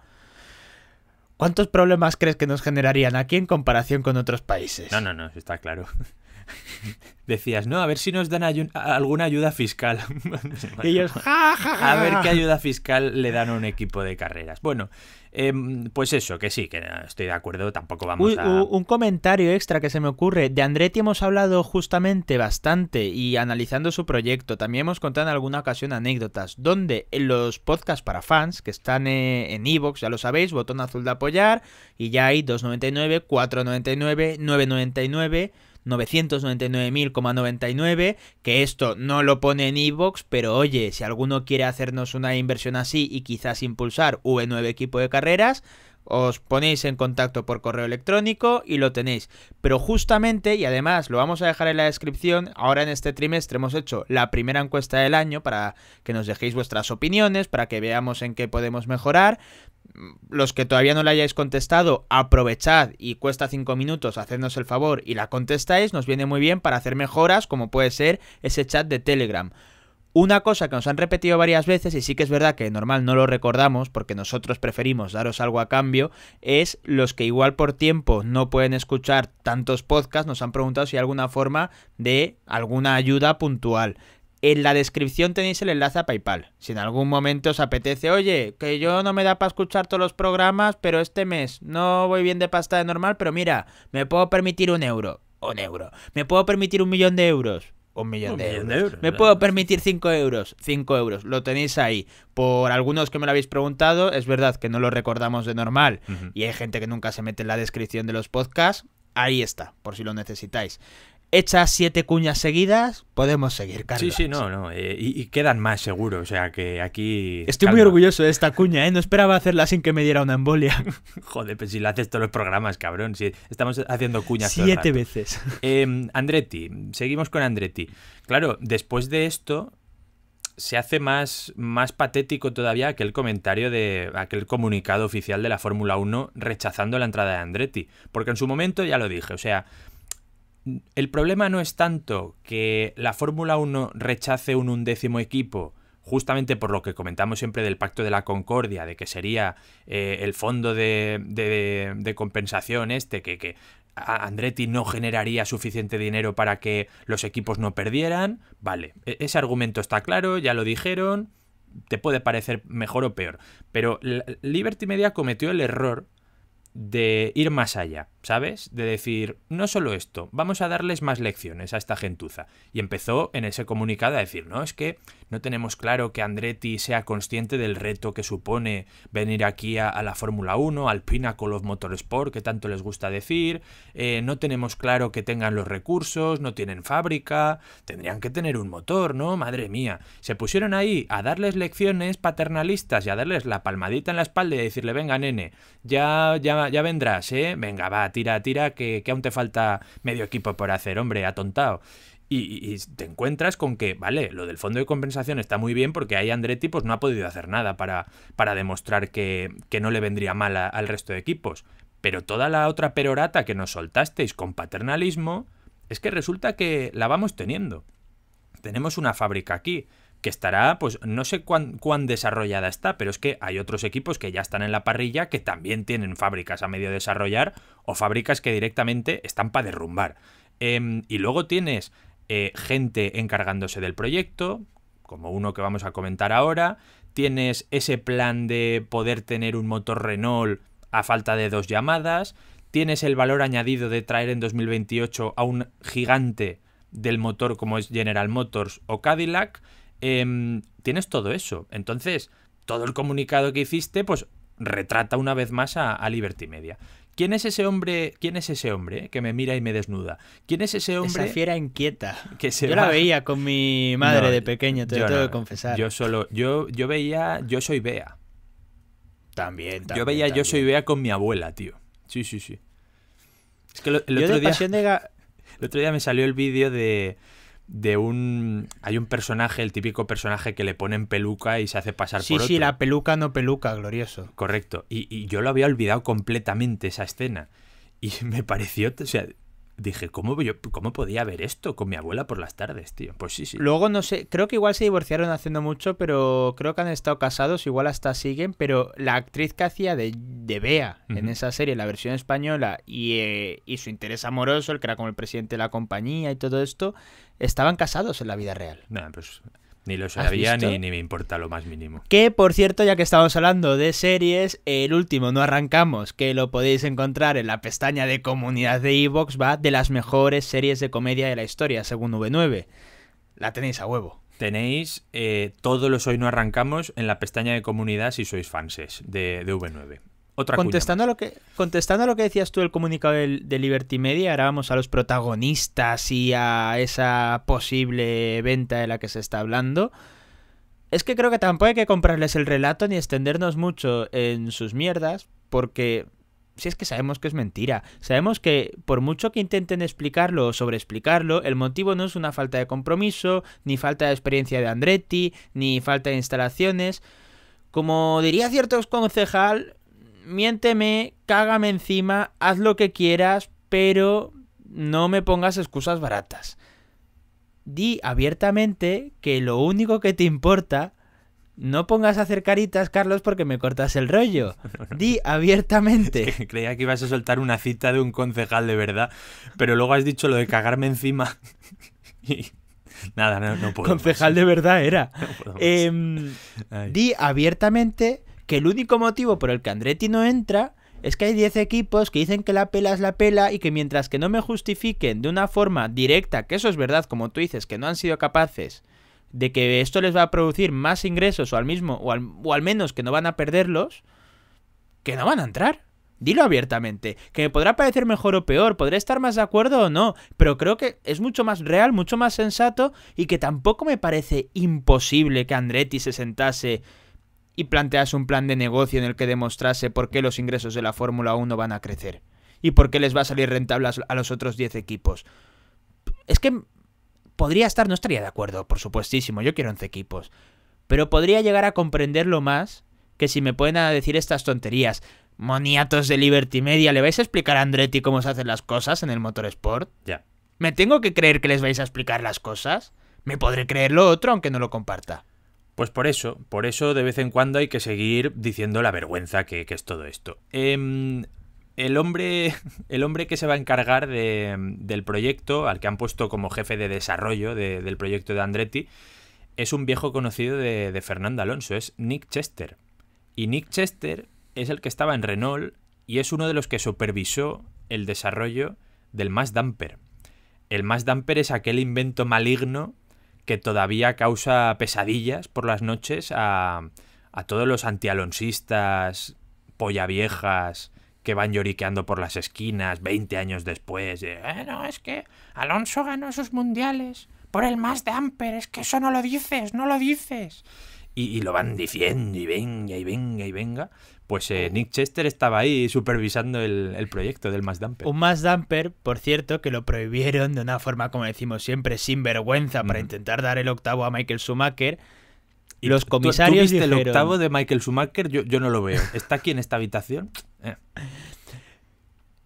¿Cuántos problemas crees que nos generarían aquí en comparación con otros países? No, no, no, está claro. decías, no, a ver si nos dan alguna ayuda fiscal. ellos, A ver qué ayuda fiscal le dan a un equipo de carreras. Bueno, em, pues eso, que sí, que estoy de acuerdo, tampoco vamos a... Un comentario extra que se me ocurre. De Andretti hemos hablado justamente bastante y analizando su proyecto. También hemos contado en alguna ocasión anécdotas donde en los podcasts para fans, que están eh, en Evox, ya lo sabéis, botón azul de apoyar, y ya hay 2.99, 4.99, 9.99... 999.099, que esto no lo pone en iVoox, pero oye, si alguno quiere hacernos una inversión así y quizás impulsar V9 equipo de carreras, os ponéis en contacto por correo electrónico y lo tenéis. Pero justamente, y además lo vamos a dejar en la descripción, ahora en este trimestre hemos hecho la primera encuesta del año para que nos dejéis vuestras opiniones, para que veamos en qué podemos mejorar los que todavía no la hayáis contestado, aprovechad y cuesta 5 minutos, hacernos el favor y la contestáis, nos viene muy bien para hacer mejoras como puede ser ese chat de Telegram. Una cosa que nos han repetido varias veces, y sí que es verdad que normal no lo recordamos, porque nosotros preferimos daros algo a cambio, es los que igual por tiempo no pueden escuchar tantos podcasts, nos han preguntado si hay alguna forma de alguna ayuda puntual. En la descripción tenéis el enlace a PayPal. Si en algún momento os apetece, oye, que yo no me da para escuchar todos los programas, pero este mes no voy bien de pasta de normal, pero mira, me puedo permitir un euro. Un euro. Me puedo permitir un millón de euros. Un millón, de, euros. Me puedo permitir cinco euros. Cinco euros. Lo tenéis ahí. Por algunos que me lo habéis preguntado, es verdad que no lo recordamos de normal. Y hay gente que nunca se mete en la descripción de los podcasts. Ahí está, por si lo necesitáis hechas siete cuñas seguidas, podemos seguir, Carlos. Sí, sí, no, no. Eh, y, quedan más seguros, o sea que aquí. Estoy muy orgulloso de esta cuña, ¿eh? No esperaba hacerla sin que me diera una embolia. Joder, pues si la haces todos los programas, cabrón. Si estamos haciendo cuñas Siete veces. Em, Andretti, seguimos con Andretti. Claro, después de esto, se hace más, más patético todavía aquel comentario de aquel comunicado oficial de la Fórmula 1 rechazando la entrada de Andretti. Porque en su momento ya lo dije, o sea, el problema no es tanto que la Fórmula 1 rechace un undécimo equipo, justamente por lo que comentamos siempre del Pacto de la Concordia, de que sería eh, el fondo de, de compensación este, que, que Andretti no generaría suficiente dinero para que los equipos no perdieran. Vale, e-, ese argumento está claro, ya lo dijeron, te puede parecer mejor o peor. Pero Liberty Media cometió el error de ir más allá. ¿sabes? De decir, no solo esto, vamos a darles más lecciones a esta gentuza. Y empezó en ese comunicado a decir, no, es que no tenemos claro que Andretti sea consciente del reto que supone venir aquí a, la Fórmula 1, al Pinnacle of Motorsport, que tanto les gusta decir, eh, no tenemos claro que tengan los recursos, no tienen fábrica, tendrían que tener un motor, ¿no? Madre mía. Se pusieron ahí a darles lecciones paternalistas y a darles la palmadita en la espalda y decirle, venga, nene, ya, ya vendrás, ¿eh? Venga, va, tira, tira, que, aún te falta medio equipo por hacer, hombre, atontado. Y, te encuentras con que, vale, lo del fondo de compensación está muy bien porque ahí Andretti pues, no ha podido hacer nada para, para demostrar que, no le vendría mal al resto de equipos. Pero toda la otra perorata que nos soltasteis con paternalismo, es que resulta que la vamos teniendo. Tenemos una fábrica aquí que estará, pues no sé cuán, desarrollada está, pero es que hay otros equipos que ya están en la parrilla que también tienen fábricas a medio desarrollar o fábricas que directamente están para derrumbar. Em, y luego tienes eh, gente encargándose del proyecto, como uno que vamos a comentar ahora, tienes ese plan de poder tener un motor Renault a falta de dos llamadas, tienes el valor añadido de traer en 2028 a un gigante del motor como es General Motors o Cadillac, Em, tienes todo eso. Entonces, todo el comunicado que hiciste, pues retrata una vez más a, Liberty Media. ¿Quién es ese hombre? ¿Quién es ese hombre que me mira y me desnuda? ¿Quién es ese hombre? fiera inquieta. yo la veía con mi madre de pequeño, te lo tengo que confesar. Yo solo, yo, yo veía, yo soy Bea. También, también Yo veía, yo soy Bea con mi abuela, tío. Sí, sí, sí. Es que el otro día me salió el vídeo de de un... Hay un personaje, el típico personaje que le ponen peluca y se hace pasar sí, por Sí, sí, la peluca no peluca, glorioso. Correcto. Y, y, yo lo había olvidado completamente esa escena. Y me pareció, o sea, dije, ¿cómo, yo, ¿cómo podía ver esto con mi abuela por las tardes, tío? Pues sí, sí. Luego no sé, creo que igual se divorciaron haciendo mucho, pero creo que han estado casados, igual hasta siguen, pero la actriz que hacía de, de Bea en esa serie, la versión española, y, eh, y su interés amoroso, el que era como el presidente de la compañía y todo esto, estaban casados en la vida real. Nah, pues ni lo sabía ni, me importa lo más mínimo. Que por cierto, ya que estamos hablando de series, el último no arrancamos, que lo podéis encontrar en la pestaña de comunidad de Evox, va de las mejores series de comedia de la historia, según V9. La tenéis a huevo. Tenéis eh, todos los hoy no arrancamos en la pestaña de comunidad si sois fanses de, de V9 contestando, a lo que, contestando lo que decías tú el comunicado de, Liberty Media, ahora vamos a los protagonistas y a esa posible venta de la que se está hablando. Es que creo que tampoco hay que comprarles el relato ni extendernos mucho en sus mierdas, porque si es que sabemos que es mentira. Sabemos que por mucho que intenten explicarlo o sobreexplicarlo, el motivo no es una falta de compromiso, ni falta de experiencia de Andretti, ni falta de instalaciones. Como diría cierto concejal, miénteme, cágame encima, haz lo que quieras, pero no me pongas excusas baratas. Di abiertamente que lo único que te importa no pongas a hacer caritas, Carlos, porque me cortas el rollo. Di abiertamente. creía que ibas a soltar una cita de un concejal de verdad, pero luego has dicho lo de cagarme encima. nada, no, Concejal de verdad era. Em, di abiertamente que el único motivo por el que Andretti no entra es que hay 10 equipos que dicen que la pela es la pela y que mientras que no me justifiquen de una forma directa, que eso es verdad, como tú dices, que no han sido capaces de que esto les va a producir más ingresos o al mismo o al, o al menos que no van a perderlos, que no van a entrar. Dilo abiertamente, que me podrá parecer mejor o peor, podré estar más de acuerdo o no, pero creo que es mucho más real, mucho más sensato y que tampoco me parece imposible que Andretti se sentase y plantease un plan de negocio en el que demostrase por qué los ingresos de la Fórmula 1 van a crecer y por qué les va a salir rentable a los otros 10 equipos. Es que podría estar, no estaría de acuerdo, por supuestísimo, yo quiero 11 equipos, pero podría llegar a comprenderlo más que si me pueden decir estas tonterías. Moniatos de Liberty Media, ¿le vais a explicar a Andretti cómo se hacen las cosas en el Motorsport? Ya. ¿Me tengo que creer que les vais a explicar las cosas? Me podré creer lo otro aunque no lo comparta. Pues por eso, por eso de vez en cuando hay que seguir diciendo la vergüenza que, es todo esto. Em, el hombre, el hombre que se va a encargar del proyecto, al que han puesto como jefe de desarrollo del proyecto de Andretti, es un viejo conocido de, de, Fernando Alonso, es Nick Chester. Y Nick Chester es el que estaba en Renault y es uno de los que supervisó el desarrollo del Mass Damper. El Mass Damper es aquel invento maligno que todavía causa pesadillas por las noches a, a todos los antialonsistas, polla viejas, que van lloriqueando por las esquinas 20 años después. Bueno, eh, no, es que Alonso ganó sus mundiales por el más de Amper, es que eso no lo dices, no lo dices. Y, y, lo van diciendo y venga y venga y venga. Pues eh, oh. Nick Chester estaba ahí supervisando el, proyecto del Mass Dumper. Un Mass Damper, por cierto, que lo prohibieron de una forma, como decimos siempre, sin vergüenza, para intentar dar el octavo a Michael Schumacher. Y los comisarios ¿tú, el octavo de Michael Schumacher? Yo, no lo veo. ¿Está aquí en esta habitación? Eh.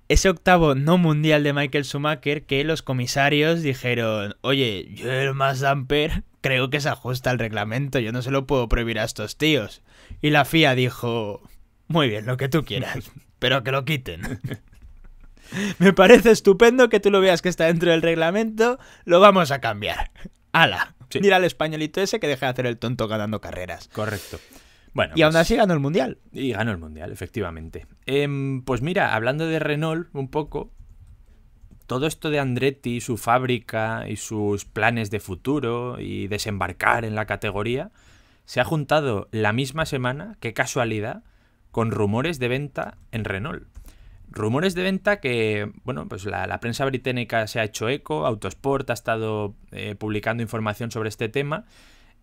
Ese octavo no mundial de Michael Schumacher que los comisarios dijeron, oye, yo el Mass Dumper creo que se ajusta al reglamento, yo no se lo puedo prohibir a estos tíos. Y la FIA dijo, muy bien, lo que tú quieras, pero que lo quiten. Me parece estupendo que tú lo veas que está dentro del reglamento, lo vamos a cambiar. ¡Hala! Mira al españolito ese que deja de hacer el tonto ganando carreras. Correcto. Bueno, y aún pues así ganó el Mundial. Y ganó el Mundial, efectivamente. Em, pues mira, hablando de Renault un poco, todo esto de Andretti, su fábrica y sus planes de futuro y desembarcar en la categoría, se ha juntado la misma semana, qué casualidad, con rumores de venta en Renault. Rumores de venta que, bueno, pues la, prensa británica se ha hecho eco, Autosport ha estado eh, publicando información sobre este tema.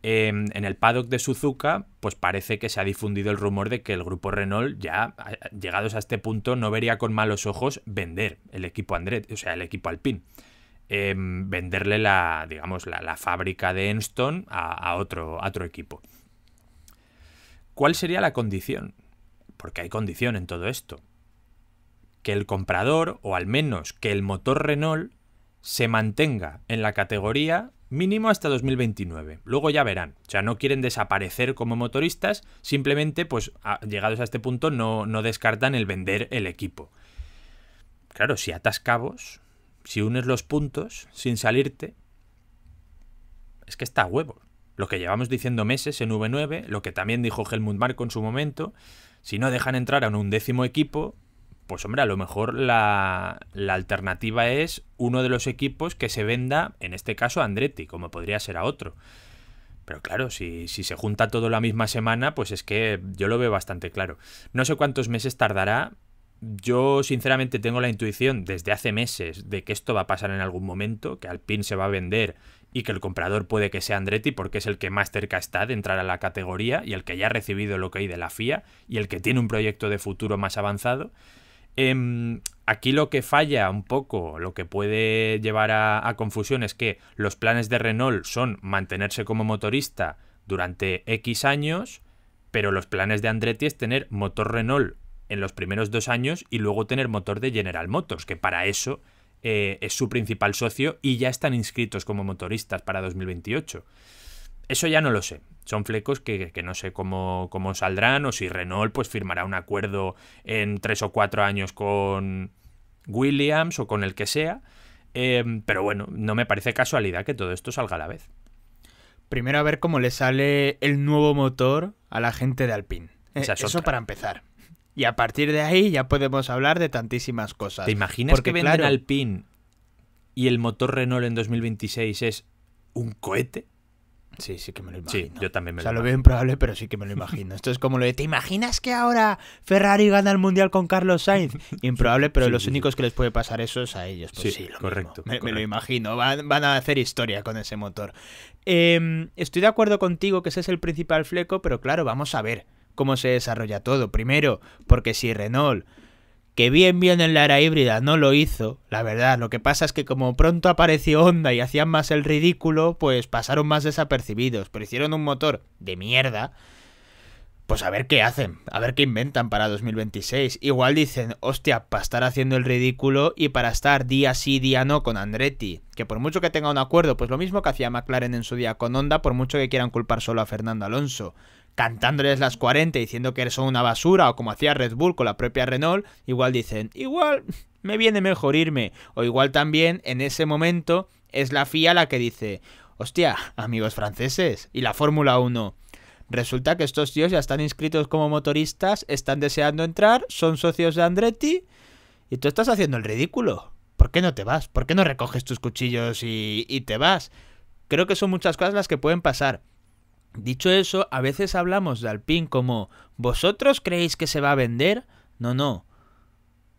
Em, en el paddock de Suzuka, pues parece que se ha difundido el rumor de que el grupo Renault, ya llegados a este punto, no vería con malos ojos vender el equipo Andretti, o sea, el equipo Alpine. Em, venderle la, digamos, la, fábrica de Enstone a, otro, a otro equipo. ¿Cuál sería la condición? porque hay condición en todo esto, que el comprador, o al menos que el motor Renault, se mantenga en la categoría mínimo hasta 2029. Luego ya verán. O sea, no quieren desaparecer como motoristas, simplemente, pues, llegados a este punto, no, no descartan el vender el equipo. Claro, si atas cabos, si unes los puntos sin salirte, es que está huevo. Lo que llevamos diciendo meses en V9, lo que también dijo Helmut Marko en su momento, si no dejan entrar a un undécimo equipo, pues hombre, a lo mejor la, alternativa es uno de los equipos que se venda, en este caso Andretti, como podría ser a otro. Pero claro, si, si, se junta todo la misma semana, pues es que yo lo veo bastante claro. No sé cuántos meses tardará. Yo sinceramente tengo la intuición desde hace meses de que esto va a pasar en algún momento, que Alpine se va a vender y que el comprador puede que sea Andretti porque es el que más cerca está de entrar a la categoría y el que ya ha recibido lo que hay de la FIA y el que tiene un proyecto de futuro más avanzado. Em, aquí lo que falla un poco, lo que puede llevar a, a confusión es que los planes de Renault son mantenerse como motorista durante X años, pero los planes de Andretti es tener motor Renault en los primeros dos años y luego tener motor de General Motors, que para eso eh, es su principal socio y ya están inscritos como motoristas para 2028. Eso ya no lo sé. Son flecos que, no sé cómo, saldrán o si Renault pues firmará un acuerdo en tres o cuatro años con Williams o con el que sea. Em, pero bueno, no me parece casualidad que todo esto salga a la vez. Primero a ver cómo le sale el nuevo motor a la gente de Alpine. eso para empezar. Y a partir de ahí ya podemos hablar de tantísimas cosas. ¿Te imaginas que venden al Alpine y el motor Renault en 2026 es un cohete? Sí, sí que me lo imagino. Sí, yo también me lo O sea, lo, veo improbable, pero sí que me lo imagino. Esto es como lo de, ¿te imaginas que ahora Ferrari gana el Mundial con Carlos Sainz? Improbable, pero los únicos que les puede pasar eso es a ellos. Pues sí, lo correcto, Me, lo imagino. Van, a hacer historia con ese motor. Em, estoy de acuerdo contigo que ese es el principal fleco, pero claro, vamos a ver cómo se desarrolla todo. Primero, porque si Renault, que bien bien en la era híbrida no lo hizo, la verdad, lo que pasa es que como pronto apareció Honda y hacían más el ridículo, pues pasaron más desapercibidos, pero hicieron un motor de mierda. Pues a ver qué hacen, a ver qué inventan para 2026. Igual dicen, hostia, para estar haciendo el ridículo y para estar día sí, día no con Andretti. Que por mucho que tenga un acuerdo, pues lo mismo que hacía McLaren en su día con Honda, por mucho que quieran culpar solo a Fernando Alonso cantándoles las 40 diciendo que eres una basura o como hacía Red Bull con la propia Renault, igual dicen, igual me viene mejor irme o igual también en ese momento es la FIA la que dice, hostia, amigos franceses y la Fórmula 1. Resulta que estos tíos ya están inscritos como motoristas, están deseando entrar, son socios de Andretti y tú estás haciendo el ridículo. ¿Por qué no te vas? ¿Por qué no recoges tus cuchillos y, y te vas? Creo que son muchas cosas las que pueden pasar. Dicho eso, a veces hablamos de Alpine como ¿vosotros creéis que se va a vender? No, no.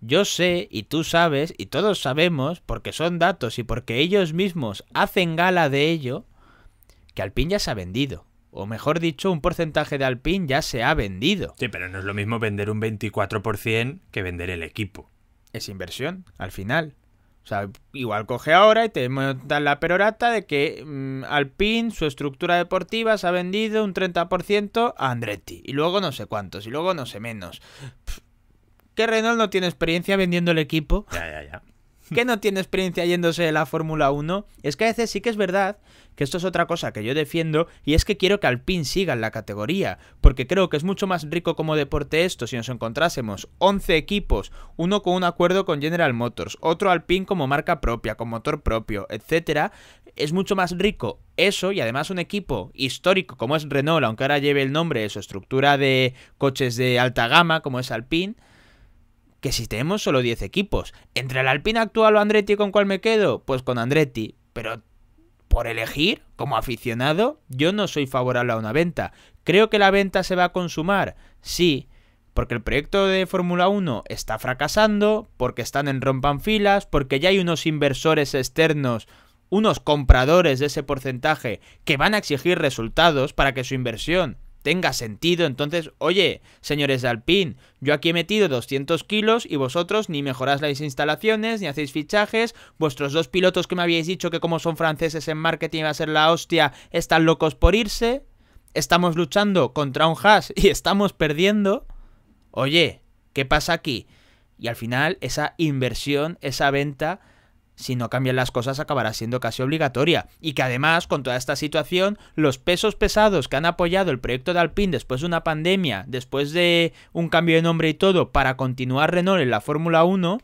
Yo sé y tú sabes y todos sabemos, porque son datos y porque ellos mismos hacen gala de ello, que Alpine ya se ha vendido. O mejor dicho, un porcentaje de Alpine ya se ha vendido. Sí, pero no es lo mismo vender un 24% que vender el equipo. Es inversión, al final. O sea, igual coge ahora y te da la perorata de que mm, Alpine, su estructura deportiva, se ha vendido un 30% a Andretti. Y luego no sé cuántos, y luego no sé menos. que Renault no tiene experiencia vendiendo el equipo. Ya, ya, ya. que no tiene experiencia yéndose de la Fórmula 1, es que a veces sí que es verdad que esto es otra cosa que yo defiendo y es que quiero que Alpine siga en la categoría, porque creo que es mucho más rico como deporte esto si nos encontrásemos 11 equipos, uno con un acuerdo con General Motors, otro Alpine como marca propia, con motor propio, etcétera, es mucho más rico eso y además un equipo histórico como es Renault, aunque ahora lleve el nombre de su estructura de coches de alta gama como es Alpine, que si tenemos solo 10 equipos, entre el Alpine actual o Andretti, ¿con cuál me quedo? Pues con Andretti, pero por elegir, como aficionado, yo no soy favorable a una venta. ¿Creo que la venta se va a consumar? Sí, porque el proyecto de Fórmula 1 está fracasando, porque están en rompanfilas, porque ya hay unos inversores externos, unos compradores de ese porcentaje, que van a exigir resultados para que su inversión tenga sentido. Entonces, oye, señores de Alpine, yo aquí he metido 200 kilos y vosotros ni mejoráis las instalaciones, ni hacéis fichajes. Vuestros dos pilotos que me habíais dicho que como son franceses en marketing va a ser la hostia, están locos por irse. Estamos luchando contra un hash y estamos perdiendo. Oye, ¿qué pasa aquí? Y al final esa inversión, esa venta si no cambian las cosas acabará siendo casi obligatoria, y que además con toda esta situación los pesos pesados que han apoyado el proyecto de Alpine después de una pandemia, después de un cambio de nombre y todo, para continuar Renault en la Fórmula 1,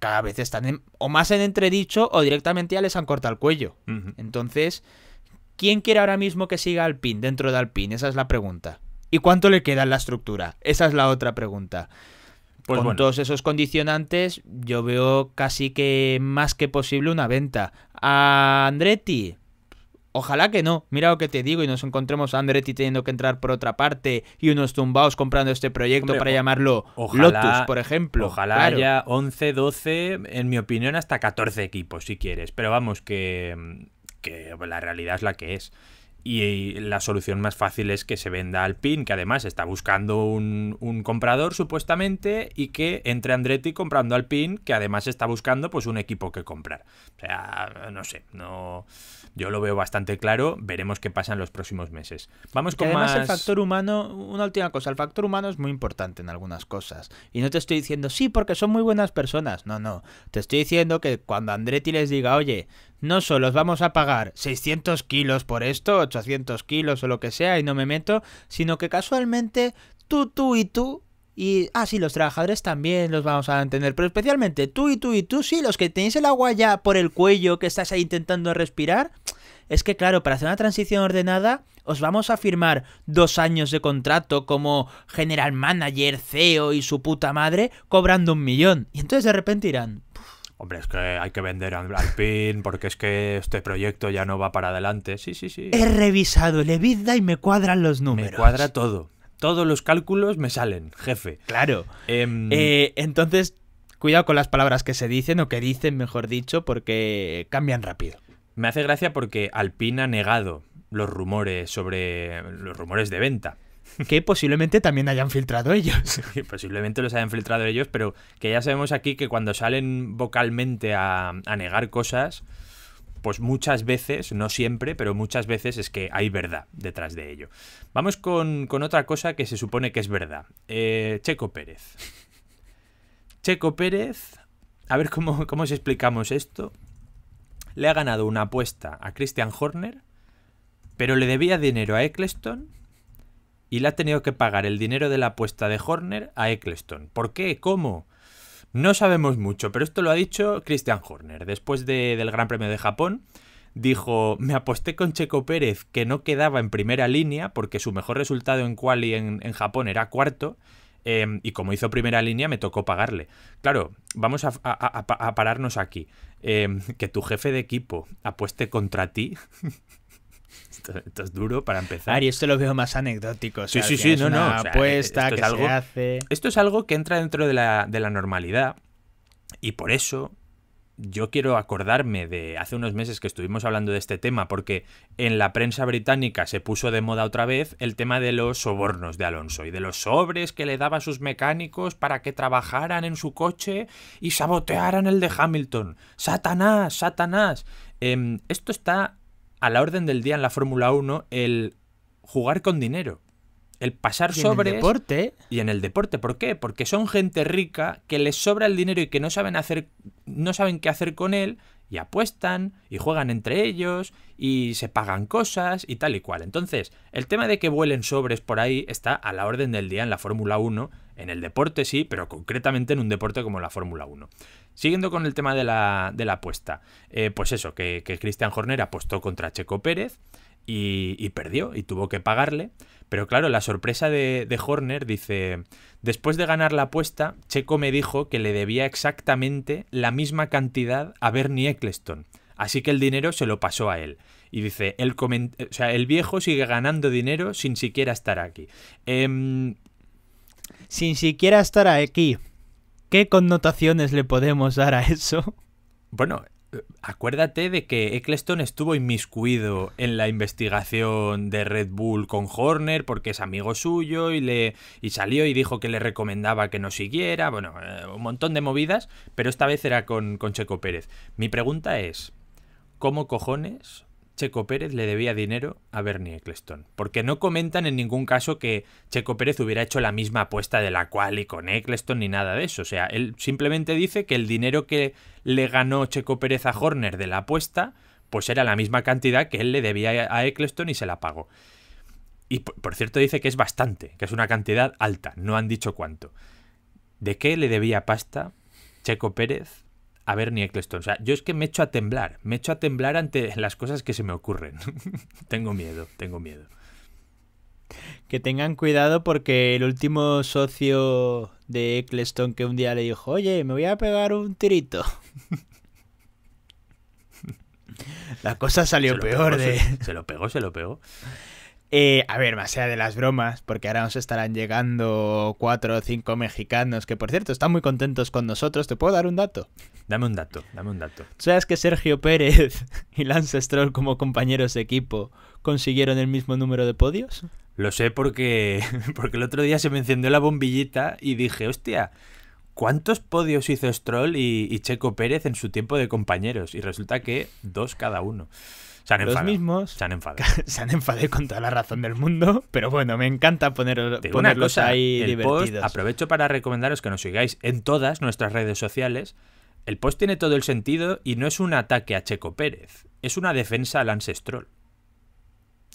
cada vez están o más en entredicho o directamente ya les han cortado el cuello. Entonces, ¿quién quiere ahora mismo que siga Alpine dentro de Alpine? Esa es la pregunta. ¿Y cuánto le queda en la estructura? Esa es la otra pregunta. Pues con todos esos condicionantes, yo veo casi que más que posible una venta. A Andretti, Ojalá que no. Mira lo que te digo y nos encontremos a Andretti teniendo que entrar por otra parte y unos tumbaos comprando este proyecto para llamarlo Lotus, por ejemplo. Ojalá haya 11, 12, en mi opinión hasta 14 equipos si quieres. Pero vamos, que la realidad es la que es y la solución más fácil es que se venda al PIN, que además está buscando un, un comprador supuestamente, y que entre Andretti comprando al PIN, que además está buscando pues un equipo que comprar. O sea, no sé, no yo lo veo bastante claro, veremos qué pasa en los próximos meses. Vamos con además más... el factor humano, una última cosa, el factor humano es muy importante en algunas cosas. Y no te estoy diciendo, sí, porque son muy buenas personas, no, no, te estoy diciendo que cuando Andretti les diga, oye, no solo os vamos a pagar 600 kilos por esto, 800 kilos o lo que sea, y no me meto, sino que casualmente tú, tú y tú y, ah, sí, los trabajadores también los vamos a entender, pero especialmente tú y tú y tú, sí, los que tenéis el agua ya por el cuello, que estás ahí intentando respirar. Es que, claro, para hacer una transición ordenada, os vamos a firmar dos años de contrato como general manager, CEO y su puta madre, cobrando un millón. Y entonces de repente irán, Hombre, es que hay que vender a PIN porque es que este proyecto ya no va para adelante. Sí, sí, sí. He revisado el EBITDA y me cuadran los números. Me cuadra todo. Todos los cálculos me salen, jefe. Claro. Em, eh, entonces, cuidado con las palabras que se dicen o que dicen, mejor dicho, porque cambian rápido. Me hace gracia porque Alpine ha negado los rumores sobre los rumores de venta. que posiblemente también hayan filtrado ellos. posiblemente los hayan filtrado ellos, pero que ya sabemos aquí que cuando salen vocalmente a, negar cosas, pues muchas veces, no siempre, pero muchas veces es que hay verdad detrás de ello. Vamos con, otra cosa que se supone que es verdad. Eh, Checo Pérez. Checo Pérez, a ver cómo, cómo os explicamos esto. Le ha ganado una apuesta a Christian Horner, pero le debía dinero a Eccleston y le ha tenido que pagar el dinero de la apuesta de Horner a Eccleston. ¿Por qué? ¿Cómo? No sabemos mucho, pero esto lo ha dicho Christian Horner. Después del Gran Premio de Japón, dijo, me aposté con Checo Pérez que no quedaba en primera línea porque su mejor resultado en quali en, Japón era cuarto. Em, y como hizo primera línea, me tocó pagarle. Claro, vamos a, pararnos aquí. Em, que tu jefe de equipo apueste contra ti Esto, es duro para empezar. y esto lo veo más anecdótico. sí, sí, sí, no, apuesta que se hace. Esto es algo que entra dentro de la, normalidad. Y por eso yo quiero acordarme de hace unos meses que estuvimos hablando de este tema, porque en la prensa británica se puso de moda otra vez el tema de los sobornos de Alonso y de los sobres que le daba a sus mecánicos para que trabajaran en su coche y sabotearan el de Hamilton. ¡Satanás! ¡Satanás! Em, esto está a la orden del día en la Fórmula 1 el jugar con dinero. El pasar sobre. deporte. Y en el deporte. ¿Por qué? Porque son gente rica que les sobra el dinero y que no saben hacer. no saben qué hacer con él. Y apuestan, y juegan entre ellos, y se pagan cosas, y tal y cual. Entonces, el tema de que vuelen sobres por ahí está a la orden del día en la Fórmula 1 en el deporte sí, pero concretamente en un deporte como la Fórmula 1. Siguiendo con el tema de la, apuesta, eh, pues eso, que, que Horner apostó contra Checo Pérez y, perdió y tuvo que pagarle. Pero claro, la sorpresa de, Horner dice, después de ganar la apuesta, Checo me dijo que le debía exactamente la misma cantidad a Bernie Eccleston. Así que el dinero se lo pasó a él. Y dice, el, o sea, el viejo sigue ganando dinero sin siquiera estar aquí. Eh, sin siquiera estar aquí, ¿qué connotaciones le podemos dar a eso? Bueno, acuérdate de que Eccleston estuvo inmiscuido en la investigación de Red Bull con Horner porque es amigo suyo y le y salió y dijo que le recomendaba que no siguiera, bueno, eh, un montón de movidas, pero esta vez era con, con Checo Pérez. Mi pregunta es, ¿cómo cojones Checo Pérez le debía dinero a Bernie Eccleston, porque no comentan en ningún caso que Checo Pérez hubiera hecho la misma apuesta de la cual y con Eccleston ni nada de eso. O sea, él simplemente dice que el dinero que le ganó Checo Pérez a Horner de la apuesta, pues era la misma cantidad que él le debía a Eccleston y se la pagó. Y por cierto dice que es bastante, que es una cantidad alta, no han dicho cuánto. ¿De qué le debía pasta Checo Pérez a ni Eccleston. O sea, yo es que me echo a temblar, me echo a temblar ante las cosas que se me ocurren. tengo miedo, tengo miedo. Que tengan cuidado porque el último socio de Eccleston que un día le dijo, oye, me voy a pegar un tirito. La cosa salió peor de... se, lo pegó, se lo pegó. Eh, a ver, más allá de las bromas, porque ahora nos estarán llegando cuatro o cinco mexicanos que, por cierto, están muy contentos con nosotros. ¿Te puedo dar un dato? Dame un dato, dame un dato. ¿Sabes que Sergio Pérez y Lance Stroll como compañeros de equipo consiguieron el mismo número de podios? Lo sé porque, porque el otro día se me encendió la bombillita y dije, hostia, ¿cuántos podios hizo Stroll y, y Checo Pérez en su tiempo de compañeros? Y resulta que dos cada uno. Se han enfadado. Se han enfadado. con toda la razón del mundo. Pero bueno, me encanta poner, ponerlos ahí divertidos. aprovecho para recomendaros que nos sigáis en todas nuestras redes sociales. El post tiene todo el sentido y no es un ataque a Checo Pérez. Es una defensa al ancestral.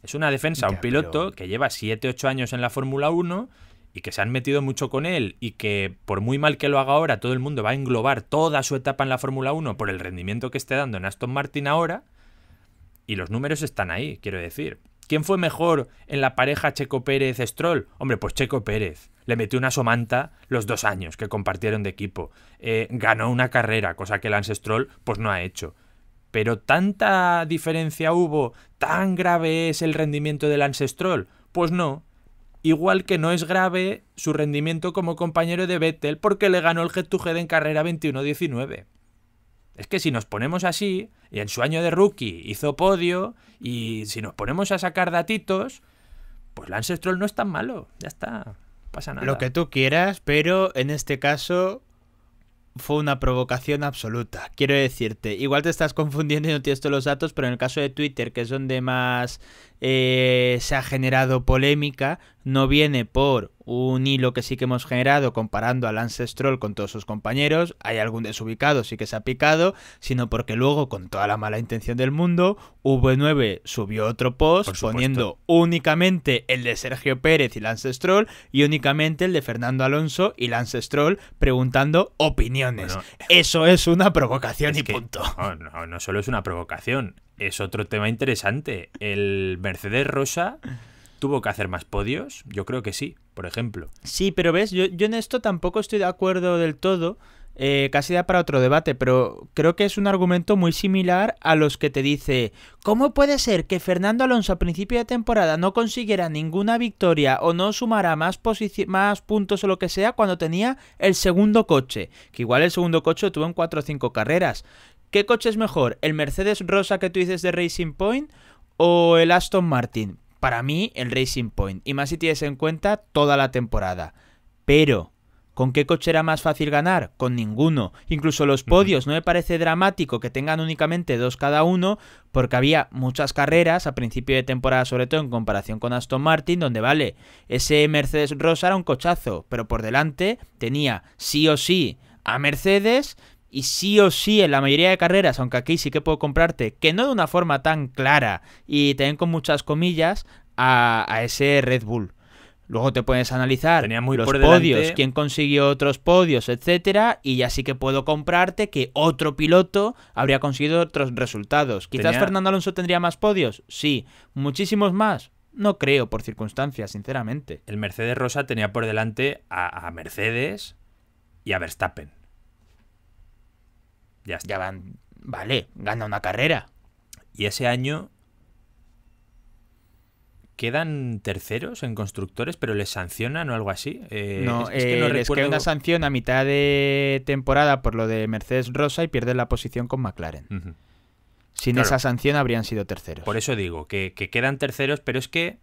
Es una defensa a un piloto que lleva 7-8 años en la Fórmula 1 y que se han metido mucho con él y que por muy mal que lo haga ahora, todo el mundo va a englobar toda su etapa en la Fórmula 1 por el rendimiento que esté dando en Aston Martin ahora y los números están ahí, quiero decir. ¿Quién fue mejor en la pareja Checo Pérez-Stroll? Hombre, pues Checo Pérez. Le metió una somanta los dos años que compartieron de equipo. Eh, ganó una carrera, cosa que Lance Stroll pues no ha hecho. Pero tanta diferencia hubo, tan grave es el rendimiento del Lance Stroll. Pues no. Igual que no es grave su rendimiento como compañero de Vettel porque le ganó el head to head en carrera 21-19. Es que si nos ponemos así, y en su año de rookie hizo podio. Y si nos ponemos a sacar datitos, pues la Ancestral no es tan malo. Ya está. Pasa nada. Lo que tú quieras, pero en este caso fue una provocación absoluta. Quiero decirte, igual te estás confundiendo y no tienes todos los datos, pero en el caso de Twitter, que es donde más eh, se ha generado polémica, no viene por un hilo que sí que hemos generado comparando Lance Stroll con todos sus compañeros, hay algún desubicado sí que se ha picado, sino porque luego con toda la mala intención del mundo, V9 subió otro post poniendo únicamente el de Sergio Pérez y Lance Stroll. y únicamente el de Fernando Alonso y Lance Stroll preguntando opiniones. Eso es una provocación y punto. no solo es una provocación, es otro tema interesante. El Mercedes Rosa ¿Tuvo que hacer más podios? Yo creo que sí, por ejemplo. Sí, pero ves, yo, en esto tampoco estoy de acuerdo del todo. Eh, casi da para otro debate, pero creo que es un argumento muy similar a los que te dice, ¿cómo puede ser que Fernando Alonso a principio de temporada no consiguiera ninguna victoria o no sumara más, más puntos o lo que sea cuando tenía el segundo coche? Que igual el segundo coche tuvo en 4 o 5 carreras. ¿Qué coche es mejor? ¿El Mercedes Rosa que tú dices de Racing Point o el Aston Martin? para mí el Racing Point. Y más si tienes en cuenta toda la temporada. Pero, ¿con qué coche era más fácil ganar? Con ninguno. Incluso los podios, no me parece dramático que tengan únicamente dos cada uno, porque había muchas carreras a principio de temporada, sobre todo en comparación con Aston Martin, donde vale, ese Mercedes Rosa era un cochazo, pero por delante tenía sí o sí a Mercedes y sí o sí en la mayoría de carreras, aunque aquí sí que puedo comprarte, que no de una forma tan clara y también con muchas comillas, a, a ese Red Bull. Luego te puedes analizar los podios, quién consiguió otros podios, etcétera, y ya sí que puedo comprarte que otro piloto habría conseguido otros resultados. Quizás Fernando Alonso tendría más podios, sí, muchísimos más, no creo, por circunstancias, sinceramente. El Mercedes Rosa tenía por delante a, Mercedes y a Verstappen. Ya, van, vale, gana una carrera. Y ese año quedan terceros en constructores, pero les sancionan o algo así. Eh, no, es, que eh, les queda una sanción a mitad de temporada por lo de Mercedes Rosa y pierden la posición con McLaren. Sin esa sanción habrían sido terceros. Por eso digo, que, quedan terceros, pero es que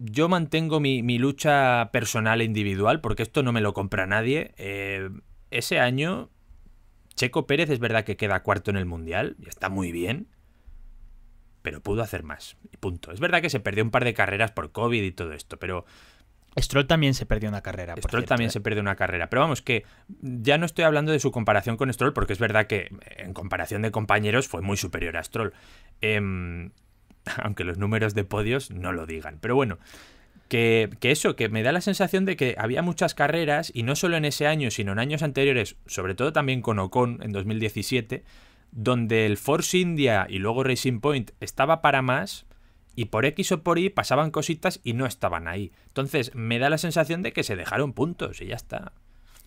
yo mantengo mi, lucha personal e individual, porque esto no me lo compra nadie. Eh, ese año Checo Pérez es verdad que queda cuarto en el Mundial, y está muy bien, pero pudo hacer más. Y punto. Es verdad que se perdió un par de carreras por COVID y todo esto, pero... Stroll también se perdió una carrera. Stroll también ¿eh? se perdió una carrera. Pero vamos, que ya no estoy hablando de su comparación con Stroll, porque es verdad que eh, en comparación de compañeros fue muy superior a Stroll. Em, aunque los números de podios no lo digan. Pero bueno, que, eso, que me da la sensación de que había muchas carreras, y no solo en ese año, sino en años anteriores, sobre todo también con Ocon en 2017, donde el Force India y luego Racing Point estaba para más, y por X o por Y pasaban cositas y no estaban ahí. Entonces, me da la sensación de que se dejaron puntos y ya está.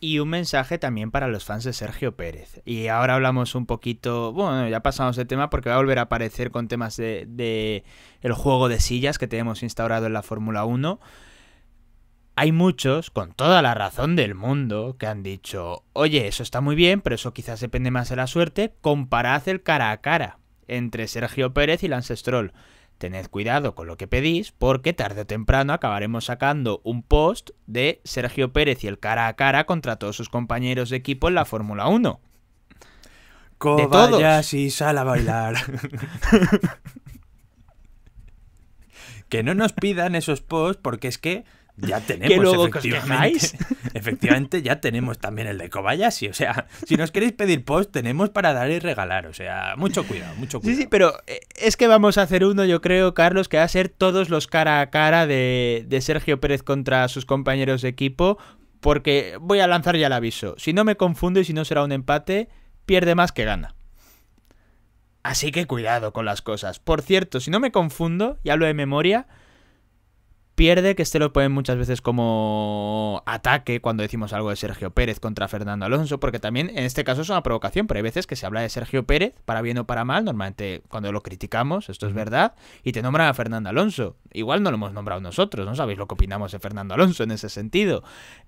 Y un mensaje también para los fans de Sergio Pérez. Y ahora hablamos un poquito, bueno, ya pasamos de tema porque va a volver a aparecer con temas de, de el juego de sillas que tenemos instaurado en la Fórmula 1. Hay muchos, con toda la razón del mundo, que han dicho, oye, eso está muy bien, pero eso quizás depende más de la suerte, comparad el cara a cara entre Sergio Pérez y Lance Stroll tened cuidado con lo que pedís, porque tarde o temprano acabaremos sacando un post de Sergio Pérez y el cara a cara contra todos sus compañeros de equipo en la Fórmula 1. Kobayashi sal a bailar. que no nos pidan esos posts porque es que ya tenemos que luego efectivamente, efectivamente ya tenemos también el de Kobayashi o sea si nos queréis pedir post tenemos para dar y regalar o sea mucho cuidado mucho cuidado sí sí pero eh, es que vamos a hacer uno yo creo Carlos que va a ser todos los cara a cara de, de Sergio Pérez contra sus compañeros de equipo porque voy a lanzar ya el aviso si no me confundo y si no será un empate pierde más que gana así que cuidado con las cosas por cierto si no me confundo ya lo de memoria pierde, que este lo ponen muchas veces como ataque cuando decimos algo de Sergio Pérez contra Fernando Alonso, porque también en este caso es una provocación, pero hay veces que se habla de Sergio Pérez, para bien o para mal, normalmente cuando lo criticamos, esto es verdad, y te nombran a Fernando Alonso. Igual no lo hemos nombrado nosotros, no sabéis lo que opinamos de Fernando Alonso en ese sentido.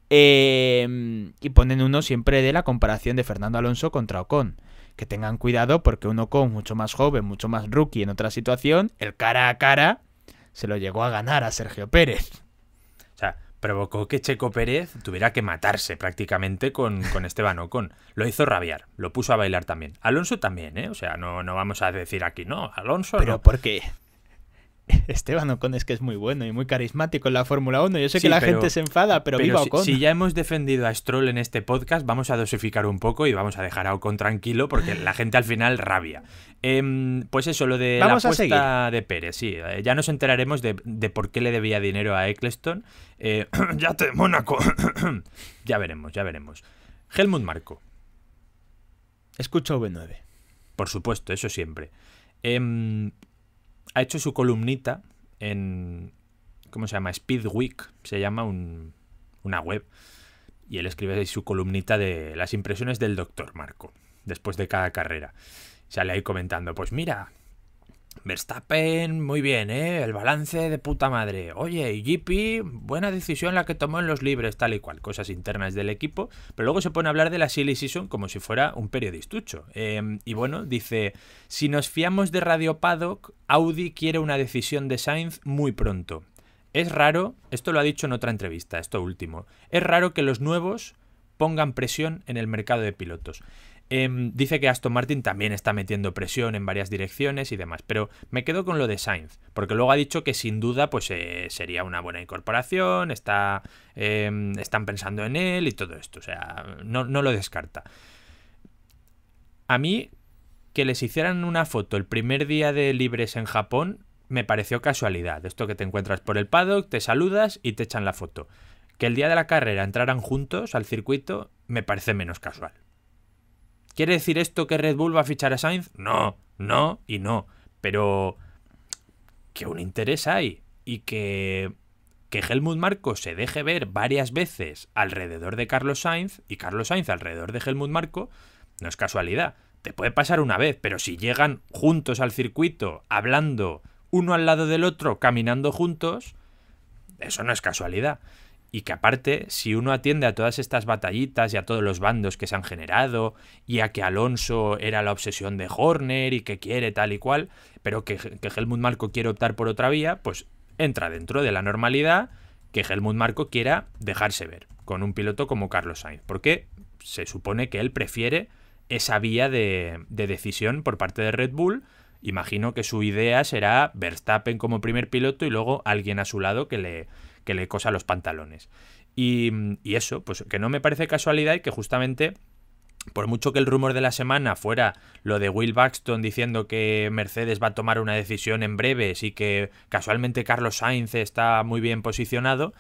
Em, y ponen uno siempre de la comparación de Fernando Alonso contra Ocon que tengan cuidado porque uno con mucho más joven, mucho más rookie en otra situación, el cara a cara se lo llegó a ganar a Sergio Pérez. O sea, provocó que Checo Pérez tuviera que matarse prácticamente con, con Esteban Ocon. Lo hizo rabiar, lo puso a bailar también. Alonso también, ¿eh? O sea, no, no vamos a decir aquí, no, Alonso. ¿Pero por qué? Esteban Ocon es que es muy bueno y muy carismático en la Fórmula 1. Yo sé que la gente se enfada, pero, viva Ocon. Si, ya hemos defendido a Stroll en este podcast, vamos a dosificar un poco y vamos a dejar a Ocon tranquilo porque la gente al final rabia. Em, pues eso, lo de la apuesta de Pérez, sí. Eh, ya nos enteraremos de, por qué le debía dinero a Eccleston. Eh, ya te, Mónaco. ya veremos, ya veremos. Helmut Marco. Escucho V9. Por supuesto, eso siempre. Em, ha hecho su columnita en. ¿Cómo se llama? Speedweek. Se llama una web. Y él escribe su columnita de las impresiones del doctor Marco. Después de cada carrera. Sale ahí comentando: Pues mira, Verstappen, muy bien, ¿eh? El balance de puta madre. Oye, GP, buena decisión la que tomó en los libres, tal y cual. Cosas internas del equipo. Pero luego se pone a hablar de la silly season como si fuera un periodistucho. Em, y bueno, dice, si nos fiamos de Radio Paddock, Audi quiere una decisión de Sainz muy pronto. Es raro, esto lo ha dicho en otra entrevista, esto último, es raro que los nuevos pongan presión en el mercado de pilotos. Em, dice que Aston Martin también está metiendo presión en varias direcciones y demás, pero me quedo con lo de Sainz, porque luego ha dicho que sin duda pues eh, sería una buena incorporación, está, em, están pensando en él y todo esto, o sea, no, no lo descarta. A mí que les hicieran una foto el primer día de libres en Japón me pareció casualidad, esto que te encuentras por el paddock, te saludas y te echan la foto. Que el día de la carrera entraran juntos al circuito me parece menos casual. ¿Quiere decir esto que Red Bull va a fichar a Sainz? No, no y no. Pero que un interés hay y que, que Helmut Marco se deje ver varias veces alrededor de Carlos Sainz y Carlos Sainz alrededor de Helmut Marco no es casualidad. Te puede pasar una vez, pero si llegan juntos al circuito, hablando uno al lado del otro, caminando juntos, eso no es casualidad y que aparte, si uno atiende a todas estas batallitas y a todos los bandos que se han generado, y a que Alonso era la obsesión de Horner y que quiere tal y cual, pero que, que Helmut Marco quiere optar por otra vía, pues entra dentro de la normalidad que Helmut Marco quiera dejarse ver con un piloto como Carlos Sainz, porque se supone que él prefiere esa vía de decisión por parte de Red Bull. Imagino que su idea será Verstappen como primer piloto y luego alguien a su lado que le, que le cosa los pantalones. Y, eso, pues que no me parece casualidad y que justamente por mucho que el rumor de la semana fuera lo de Will Buxton diciendo que Mercedes va a tomar una decisión en breve y que casualmente Carlos Sainz está muy bien posicionado,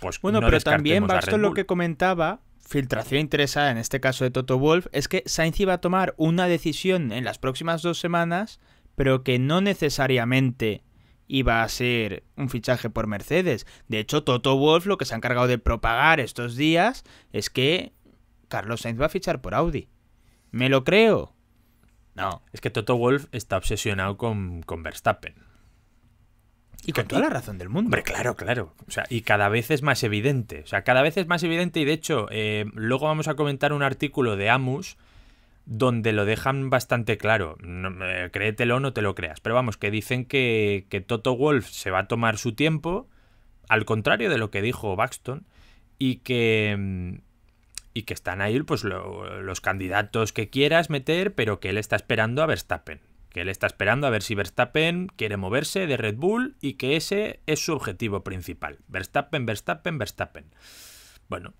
pues bueno, pero también Buxton lo que comentaba, filtración interesada en este caso de Toto Wolf, es que Sainz iba a tomar una decisión en las próximas dos semanas, pero que no necesariamente iba a ser un fichaje por Mercedes. De hecho, Toto Wolf lo que se ha encargado de propagar estos días es que Carlos Sainz va a fichar por Audi. ¿Me lo creo? No. Es que Toto Wolf está obsesionado con, Verstappen. Y con toda la razón del mundo. Hombre, claro, claro. O sea, y cada vez es más evidente. O sea, cada vez es más evidente y de hecho, eh, luego vamos a comentar un artículo de Amus donde lo dejan bastante claro. No, eh, créetelo o no te lo creas. Pero vamos, que dicen que, que, Toto Wolf se va a tomar su tiempo, al contrario de lo que dijo Baxton, y que, mm, y que están ahí pues, los candidatos que quieras meter, pero que él está esperando a Verstappen. Que él está esperando a ver si Verstappen quiere moverse de Red Bull y que ese es su objetivo principal. Verstappen, Verstappen, Verstappen. Bueno,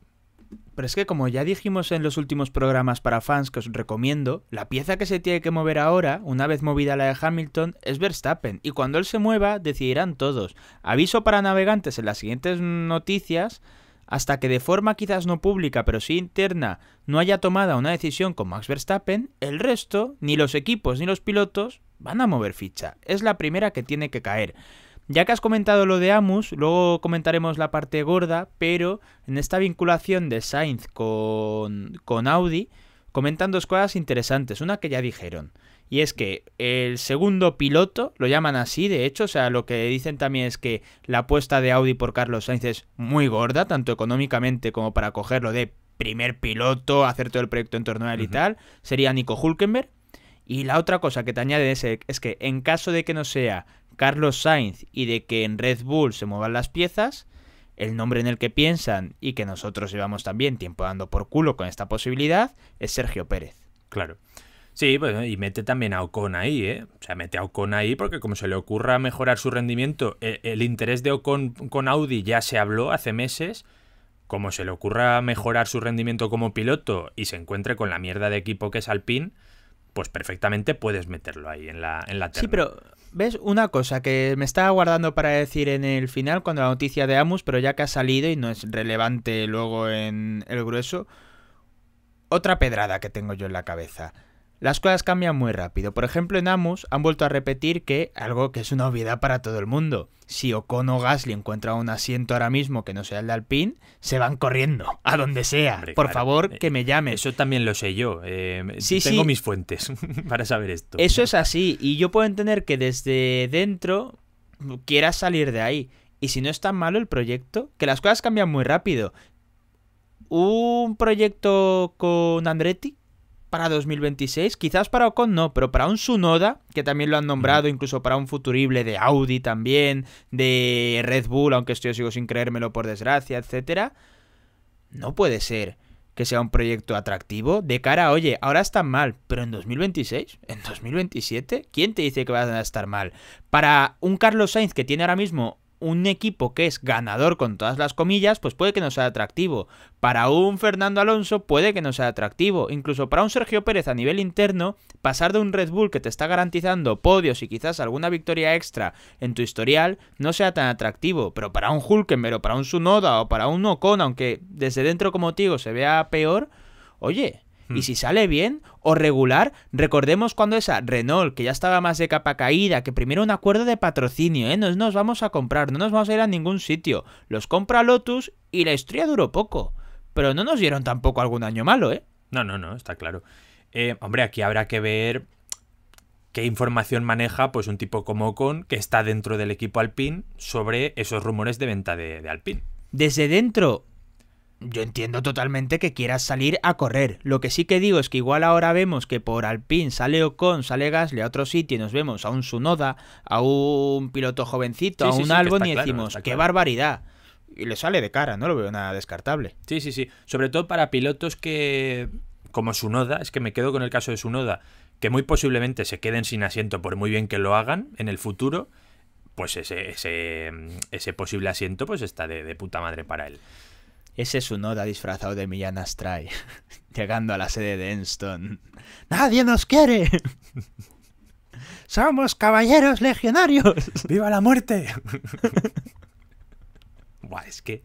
pero es que como ya dijimos en los últimos programas para fans que os recomiendo, la pieza que se tiene que mover ahora, una vez movida la de Hamilton, es Verstappen, y cuando él se mueva decidirán todos. Aviso para navegantes en las siguientes noticias, hasta que de forma quizás no pública, pero sí interna, no haya tomada una decisión con Max Verstappen, el resto, ni los equipos ni los pilotos, van a mover ficha. Es la primera que tiene que caer. Ya que has comentado lo de Amus, luego comentaremos la parte gorda, pero en esta vinculación de Sainz con, con Audi, comentan dos cosas interesantes. Una que ya dijeron, y es que el segundo piloto, lo llaman así, de hecho, o sea, lo que dicen también es que la apuesta de Audi por Carlos Sainz es muy gorda, tanto económicamente como para cogerlo de primer piloto, hacer todo el proyecto en torno a él y tal, sería Nico Hulkenberg. Y la otra cosa que te añade es que en caso de que no sea Carlos Sainz y de que en Red Bull se muevan las piezas, el nombre en el que piensan y que nosotros llevamos también tiempo dando por culo con esta posibilidad es Sergio Pérez. Claro. Sí, y mete también a Ocon ahí, ¿eh? O sea, mete a Ocon ahí porque como se le ocurra mejorar su rendimiento, e, el, interés de Ocon con Audi ya se habló hace meses, como se le ocurra mejorar su rendimiento como piloto y se encuentre con la mierda de equipo que es Alpine, pues perfectamente puedes meterlo ahí en la, en la Sí, pero ¿Ves? Una cosa que me estaba guardando para decir en el final, cuando la noticia de Amus, pero ya que ha salido y no es relevante luego en el grueso. Otra pedrada que tengo yo en la cabeza. Las cosas cambian muy rápido. Por ejemplo, en Amus han vuelto a repetir que algo que es una obviedad para todo el mundo. Si Ocon o Gasly encuentran un asiento ahora mismo que no sea el de Alpine, se van corriendo a donde sea. Por favor, que eh, me llame. Eso también lo sé yo. Eh, tengo mis fuentes para saber esto. Eso es así. Y yo puedo entender que desde dentro quieras salir de ahí. Y si no es tan malo el proyecto, que las cosas cambian muy rápido. Un proyecto con Andretti para 2026, quizás para Ocon no, pero para un Sunoda, que también lo han nombrado, incluso para un futurible de Audi también, de Red Bull, aunque estoy yo sigo sin creérmelo por desgracia, etcétera. No puede ser que sea un proyecto atractivo de cara a, oye, ahora están mal, pero en 2026, en 2027, ¿quién te dice que van a estar mal? Para un Carlos Sainz que tiene ahora mismo un equipo que es ganador con todas las comillas, pues puede que no sea atractivo. Para un Fernando Alonso puede que no sea atractivo. Incluso para un Sergio Pérez a nivel interno, pasar de un Red Bull que te está garantizando podios y quizás alguna victoria extra en tu historial no sea tan atractivo. Pero para un Hulkenberg o para un Sunoda o para un Ocon, aunque desde dentro como digo se vea peor, oye, y hmm. si sale bien o regular, recordemos cuando esa Renault, que ya estaba más de capa caída, que primero un acuerdo de patrocinio, ¿eh? nos vamos a comprar, no nos vamos a ir a ningún sitio. Los compra Lotus y la historia duró poco. Pero no nos dieron tampoco algún año malo, ¿eh? No, no, no, está claro. Eh, hombre, aquí habrá que ver qué información maneja pues un tipo como Ocon, que está dentro del equipo Alpine, sobre esos rumores de venta de, de Alpine. Desde dentro yo entiendo totalmente que quieras salir a correr. Lo que sí que digo es que igual ahora vemos que por Alpine sale Ocon, sale Gasly a otro sitio y nos vemos a un Sunoda, a un piloto jovencito, a un Albon y decimos, qué barbaridad. Y le sale de cara, no lo veo nada descartable. Sí, sí, sí. Sobre todo para pilotos que, como Sunoda, es que me quedo con el caso de Sunoda, que muy posiblemente se queden sin asiento por muy bien que lo hagan en el futuro, pues ese, ese, posible asiento pues está de, de puta madre para él. Ese es un Oda disfrazado de Millán Astray, llegando a la sede de Enston. ¡Nadie nos quiere! ¡Somos caballeros legionarios! ¡Viva la muerte! es que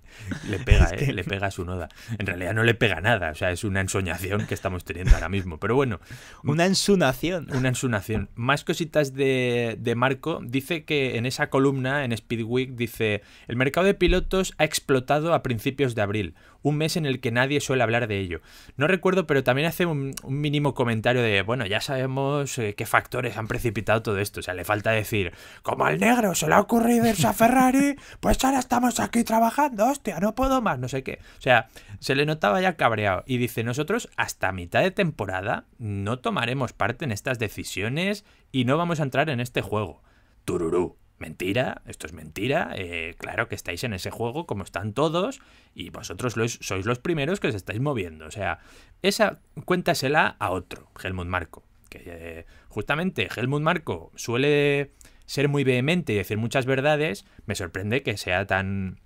le pega, eh, le pega a su noda. En realidad no le pega nada, o sea, es una ensoñación que estamos teniendo ahora mismo. Pero bueno. Una ensunación. Una ensunación. Más cositas de, de Marco. Dice que en esa columna, en Speedweek, dice: el mercado de pilotos ha explotado a principios de abril un mes en el que nadie suele hablar de ello. No recuerdo, pero también hace un, mínimo comentario de, bueno, ya sabemos eh, qué factores han precipitado todo esto. O sea, le falta decir, como al negro se le ha ocurrido irse a Ferrari, pues ahora estamos aquí trabajando, hostia, no puedo más, no sé qué. O sea, se le notaba ya cabreado. Y dice, nosotros hasta mitad de temporada no tomaremos parte en estas decisiones y no vamos a entrar en este juego. Tururú. Mentira, esto es mentira. Eh, claro que estáis en ese juego como están todos y vosotros sois los primeros que os estáis moviendo. O sea, esa cuéntasela a otro, Helmut Marco. Que eh, justamente Helmut Marco suele ser muy vehemente y decir muchas verdades. Me sorprende que sea tan,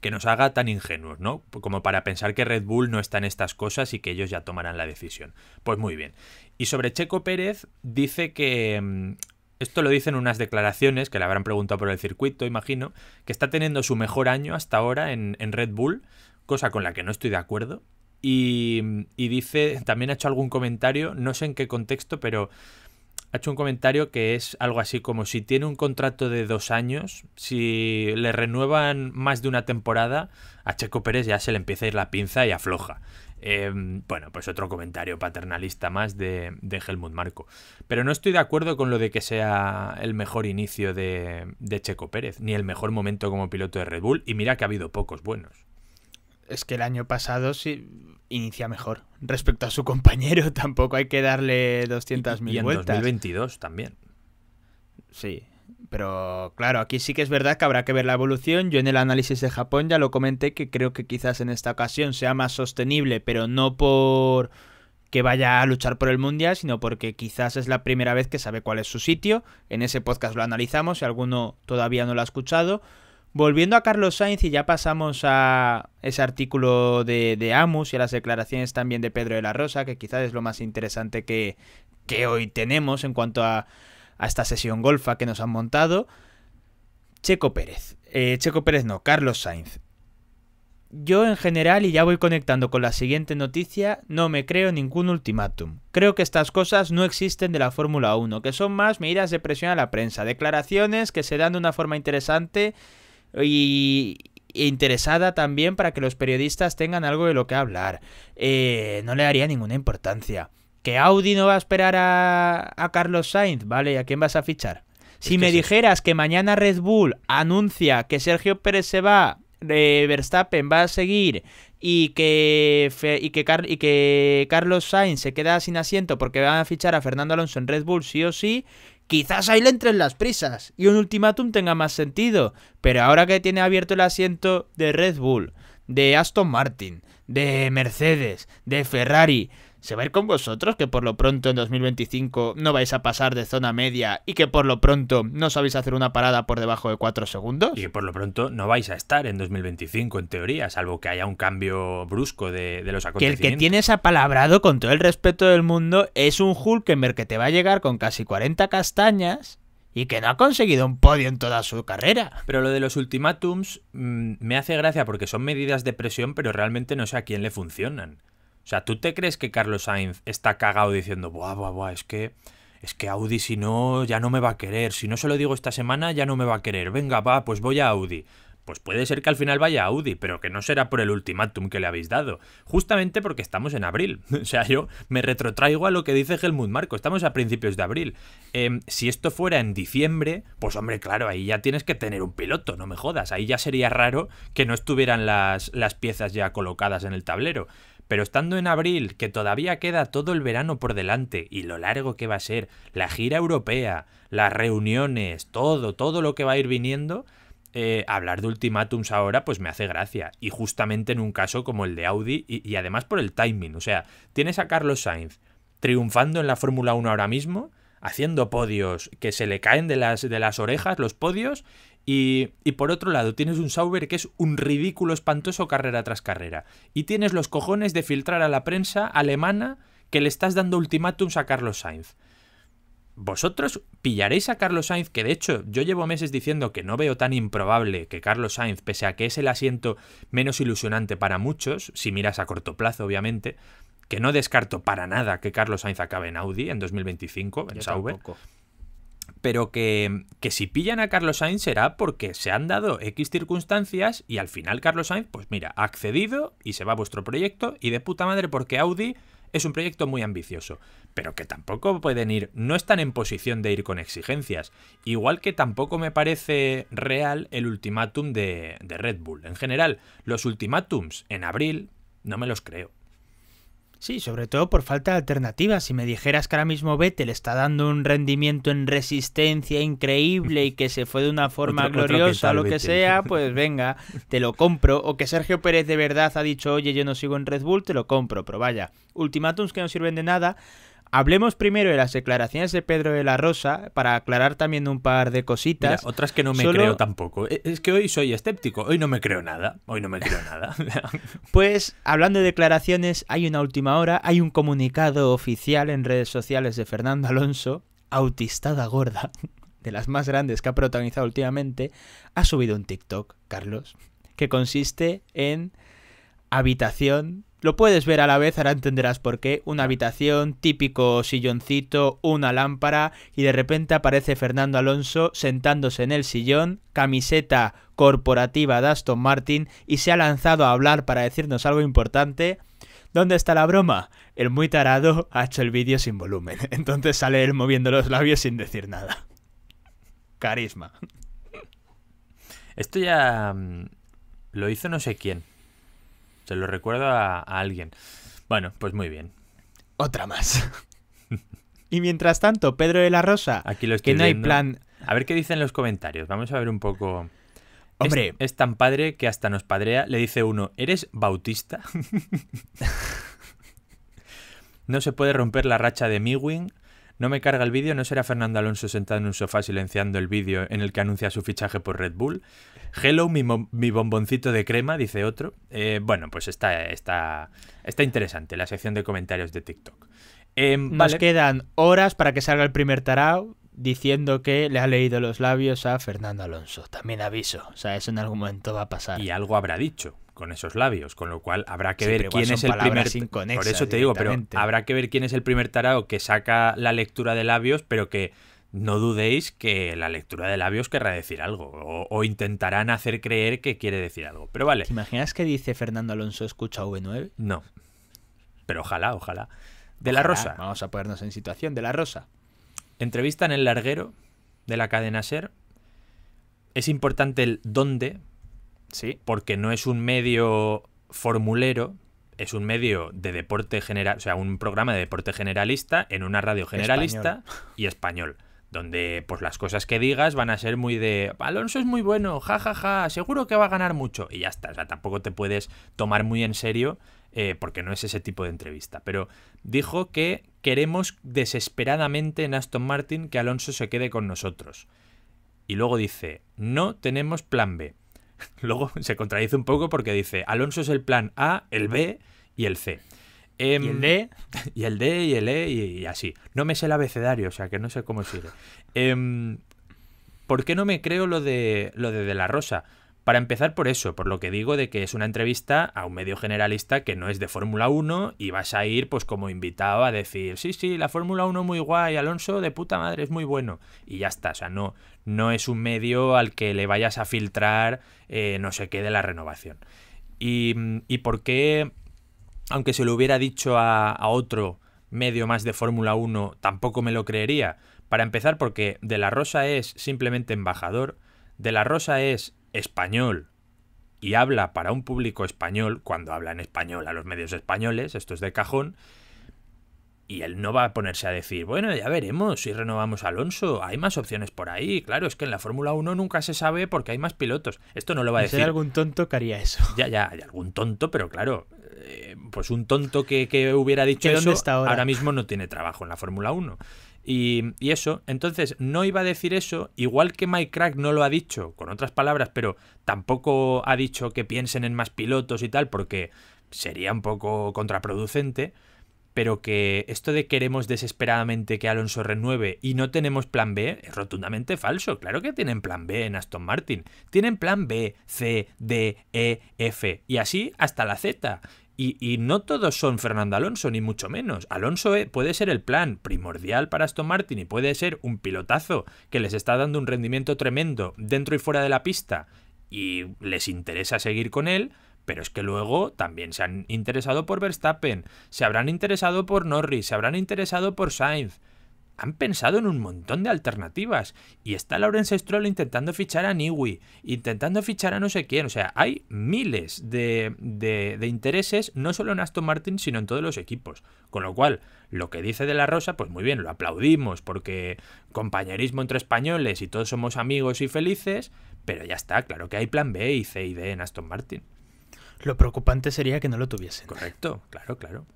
que nos haga tan ingenuos, ¿no? Como para pensar que Red Bull no está en estas cosas y que ellos ya tomarán la decisión. Pues muy bien. Y sobre Checo Pérez, dice que mm, esto lo dicen unas declaraciones que le habrán preguntado por el circuito, imagino, que está teniendo su mejor año hasta ahora en, Red Bull, cosa con la que no estoy de acuerdo. Y, y, dice, también ha hecho algún comentario, no sé en qué contexto, pero ha hecho un comentario que es algo así como si tiene un contrato de dos años, si le renuevan más de una temporada, a Checo Pérez ya se le empieza a ir la pinza y afloja. Em, bueno, pues otro comentario paternalista más de, Helmut Marco. Pero no estoy de acuerdo con lo de que sea el mejor inicio de, Checo Pérez, ni el mejor momento como piloto de Red Bull, y mira que ha habido pocos buenos es que el año pasado sí inicia mejor. Respecto a su compañero, tampoco hay que darle 200.000 vueltas. Y en 2022 también. Sí, pero claro, aquí sí que es verdad que habrá que ver la evolución. Yo en el análisis de Japón ya lo comenté que creo que quizás en esta ocasión sea más sostenible, pero no por que vaya a luchar por el Mundial, sino porque quizás es la primera vez que sabe cuál es su sitio. En ese podcast lo analizamos, si alguno todavía no lo ha escuchado. Volviendo a Carlos Sainz y ya pasamos a ese artículo de, de Amus y a las declaraciones también de Pedro de la Rosa, que quizás es lo más interesante que, que hoy tenemos en cuanto a a esta sesión golfa que nos han montado. Checo Pérez. Eh, Checo Pérez no, Carlos Sainz. Yo en general, y ya voy conectando con la siguiente noticia, no me creo ningún ultimátum. Creo que estas cosas no existen de la Fórmula 1, que son más medidas de presión a la prensa, declaraciones que se dan de una forma interesante y, e interesada también para que los periodistas tengan algo de lo que hablar. Eh, no le daría ninguna importancia. ¿Que Audi no va a esperar a, a Carlos Sainz? ¿Vale? ¿Y a quién vas a fichar? Si me dijeras que mañana Red Bull anuncia que Sergio Pérez se va, eh, Verstappen va a seguir y que, y que, y que Carlos Sainz se queda sin asiento porque van a fichar a Fernando Alonso en Red Bull sí o sí, quizás ahí le entren las prisas y un ultimátum tenga más sentido. Pero ahora que tiene abierto el asiento de Red Bull, de Aston Martin, de Mercedes, de Ferrari, ¿Se va a ir con vosotros que por lo pronto en 2025 no vais a pasar de zona media y que por lo pronto no sabéis hacer una parada por debajo de 4 segundos? Y que por lo pronto no vais a estar en 2025 en teoría, salvo que haya un cambio brusco de, los acontecimientos. Que el que tienes apalabrado con todo el respeto del mundo es un Hulkenberg que te va a llegar con casi 40 castañas y que no ha conseguido un podio en toda su carrera. Pero lo de los ultimátums mm, me hace gracia porque son medidas de presión, pero realmente no sé a quién le funcionan. O sea, ¿tú te crees que Carlos Sainz está cagado diciendo, buah, buah, buah, es que, es que Audi si no, ya no me va a querer, si no se lo digo esta semana, ya no me va a querer, venga, va, pues voy a Audi? Pues puede ser que al final vaya a Audi, pero que no será por el ultimátum que le habéis dado. Justamente porque estamos en abril. O sea, yo me retrotraigo a lo que dice Helmut Marco. Estamos a principios de abril. Em, si esto fuera en diciembre, pues hombre, claro, ahí ya tienes que tener un piloto, no me jodas. Ahí ya sería raro que no estuvieran las, las piezas ya colocadas en el tablero. Pero estando en abril, que todavía queda todo el verano por delante, y lo largo que va a ser, la gira europea, las reuniones, todo, todo lo que va a ir viniendo, eh, hablar de ultimátums ahora pues me hace gracia. Y justamente en un caso como el de Audi, y, además por el timing. O sea, tienes a Carlos Sainz triunfando en la Fórmula 1 ahora mismo, haciendo podios que se le caen de las, de las orejas los podios y, por otro lado, tienes un Sauber que es un ridículo espantoso carrera tras carrera. Y tienes los cojones de filtrar a la prensa alemana que le estás dando ultimátums a Carlos Sainz. Vosotros pillaréis a Carlos Sainz, que de hecho yo llevo meses diciendo que no veo tan improbable que Carlos Sainz, pese a que es el asiento menos ilusionante para muchos, si miras a corto plazo obviamente, que no descarto para nada que Carlos Sainz acabe en Audi en 2025, en Sauber pero que, si pillan a Carlos Sainz será porque se han dado X circunstancias y al final Carlos Sainz, pues mira, ha accedido y se va a vuestro proyecto y de puta madre porque Audi es un proyecto muy ambicioso, pero que tampoco pueden ir, no están en posición de ir con exigencias, igual que tampoco me parece real el ultimátum de Red Bull. En general, los ultimátums en abril no me los creo. Sí, sobre todo por falta de alternativas. Si me dijeras que ahora mismo Vettel está dando un rendimiento en resistencia increíble y que se fue de una forma gloriosa, o lo que sea, pues venga, te lo compro. O que Sergio Pérez de verdad ha dicho, oye, yo no sigo en Red Bull, te lo compro. Pero vaya, ultimátums que no sirven de nada Hablemos primero de las declaraciones de Pedro de la Rosa para aclarar también un par de cositas. otras que no me creo tampoco. E, es que hoy soy escéptico, hoy no me creo nada, hoy no me creo nada. pues hablando de declaraciones, hay una última hora, hay un comunicado oficial en redes sociales de Fernando Alonso, autistada gorda, de las más grandes que ha protagonizado últimamente, ha subido un TikTok, Carlos, que consiste en habitación lo puedes ver a la vez, ahora entenderás por qué. Una habitación, típico silloncito, una lámpara y de repente aparece Fernando Alonso sentándose en el sillón, camiseta corporativa de Aston Martin y se ha lanzado a hablar para decirnos algo importante. ¿Dónde está la broma? El muy tarado ha hecho el vídeo sin volumen. Entonces sale él moviendo los labios sin decir nada. Carisma. Esto ya mm, lo hizo no sé quién se lo recuerdo a, alguien. Bueno, pues muy bien. Otra más. y mientras tanto, Pedro de la Rosa, Aquí los que no hay plan... A ver qué dicen los comentarios. Vamos a ver un poco... Hombre, es, tan padre que hasta nos padrea. Le dice uno, ¿eres bautista? no se puede romper la racha de Miwing. No me carga el vídeo, ¿no será Fernando Alonso sentado en un sofá silenciando el vídeo en el que anuncia su fichaje por Red Bull? Hello, mi, bomboncito de crema, dice otro. Eh, bueno, pues está, está, está interesante la sección de comentarios de TikTok. Más em, Nos quedan horas para que salga el primer tarao diciendo que le ha leído los labios a Fernando Alonso. También aviso, o sea, eso en algún momento va a pasar. Y algo habrá dicho, con esos labios, con lo cual habrá que ver quién es el primer por eso te digo, pero habrá que ver quién es el primer tarao que saca la lectura de labios, pero que no dudéis que la lectura de labios querrá decir algo o, intentarán hacer creer que quiere decir algo. Pero vale. ¿Te imaginas que dice Fernando Alonso escucha V9? No. Pero ojalá, ojalá. De la Rosa. Vamos a ponernos en situación de la Rosa. Entrevista en el larguero de la cadena Ser. Es importante el dónde Sí. Porque no es un medio formulero, es un medio de deporte general, o sea, un programa de deporte generalista en una radio generalista y español. Donde, pues, las cosas que digas van a ser muy de Alonso es muy bueno, jajaja, seguro que va a ganar mucho. Y ya está. tampoco te puedes tomar muy en serio eh, porque no es ese tipo de entrevista. Pero dijo que queremos desesperadamente en Aston Martin que Alonso se quede con nosotros. Y luego dice, no tenemos plan B. luego se contradice un poco porque dice, Alonso es el plan A, el B y el C. ¿Y el em, D? Y el D y el E y, así. No me sé el abecedario, o sea que no sé cómo sigue. Em, ¿Por qué no me creo lo de, lo de De La Rosa? Para empezar por eso, por lo que digo de que es una entrevista a un medio generalista que no es de Fórmula 1 y vas a ir pues como invitado a decir, sí, sí, la Fórmula 1 muy guay, Alonso de puta madre es muy bueno. Y ya está, o sea, no, no es un medio al que le vayas a filtrar eh, no sé qué de la renovación. Y, y por qué, aunque se lo hubiera dicho a, a otro medio más de Fórmula 1, tampoco me lo creería. Para empezar, porque De la Rosa es simplemente embajador, De la Rosa es español y habla para un público español, cuando habla en español a los medios españoles, esto es de cajón, y él no va a ponerse a decir, bueno, ya veremos si renovamos a Alonso, hay más opciones por ahí. Claro, es que en la Fórmula 1 nunca se sabe porque hay más pilotos. Esto no lo va a decir. Hay algún tonto que haría eso. Ya, ya, hay algún tonto, pero claro, eh, pues un tonto que, hubiera dicho eso ahora? mismo no tiene trabajo en la Fórmula 1. Y, y eso, entonces no iba a decir eso, igual que Mike Crack no lo ha dicho, con otras palabras, pero tampoco ha dicho que piensen en más pilotos y tal, porque sería un poco contraproducente pero que esto de queremos desesperadamente que Alonso renueve y no tenemos plan B es rotundamente falso. Claro que tienen plan B en Aston Martin. Tienen plan B, C, D, E, F y así hasta la Z. Y, y, no todos son Fernando Alonso, ni mucho menos. Alonso eh, puede ser el plan primordial para Aston Martin y puede ser un pilotazo que les está dando un rendimiento tremendo dentro y fuera de la pista y les interesa seguir con él, pero es que luego también se han interesado por Verstappen, se habrán interesado por Norris, se habrán interesado por Sainz. Han pensado en un montón de alternativas. Y está Lawrence Stroll intentando fichar a Niwi, intentando fichar a no sé quién. O sea, hay miles de, de intereses, no solo en Aston Martin, sino en todos los equipos. Con lo cual, lo que dice de la Rosa, pues muy bien, lo aplaudimos, porque compañerismo entre españoles y todos somos amigos y felices. Pero ya está, claro que hay plan B y C y D en Aston Martin. Lo preocupante sería que no lo tuviesen. Correcto, claro, claro.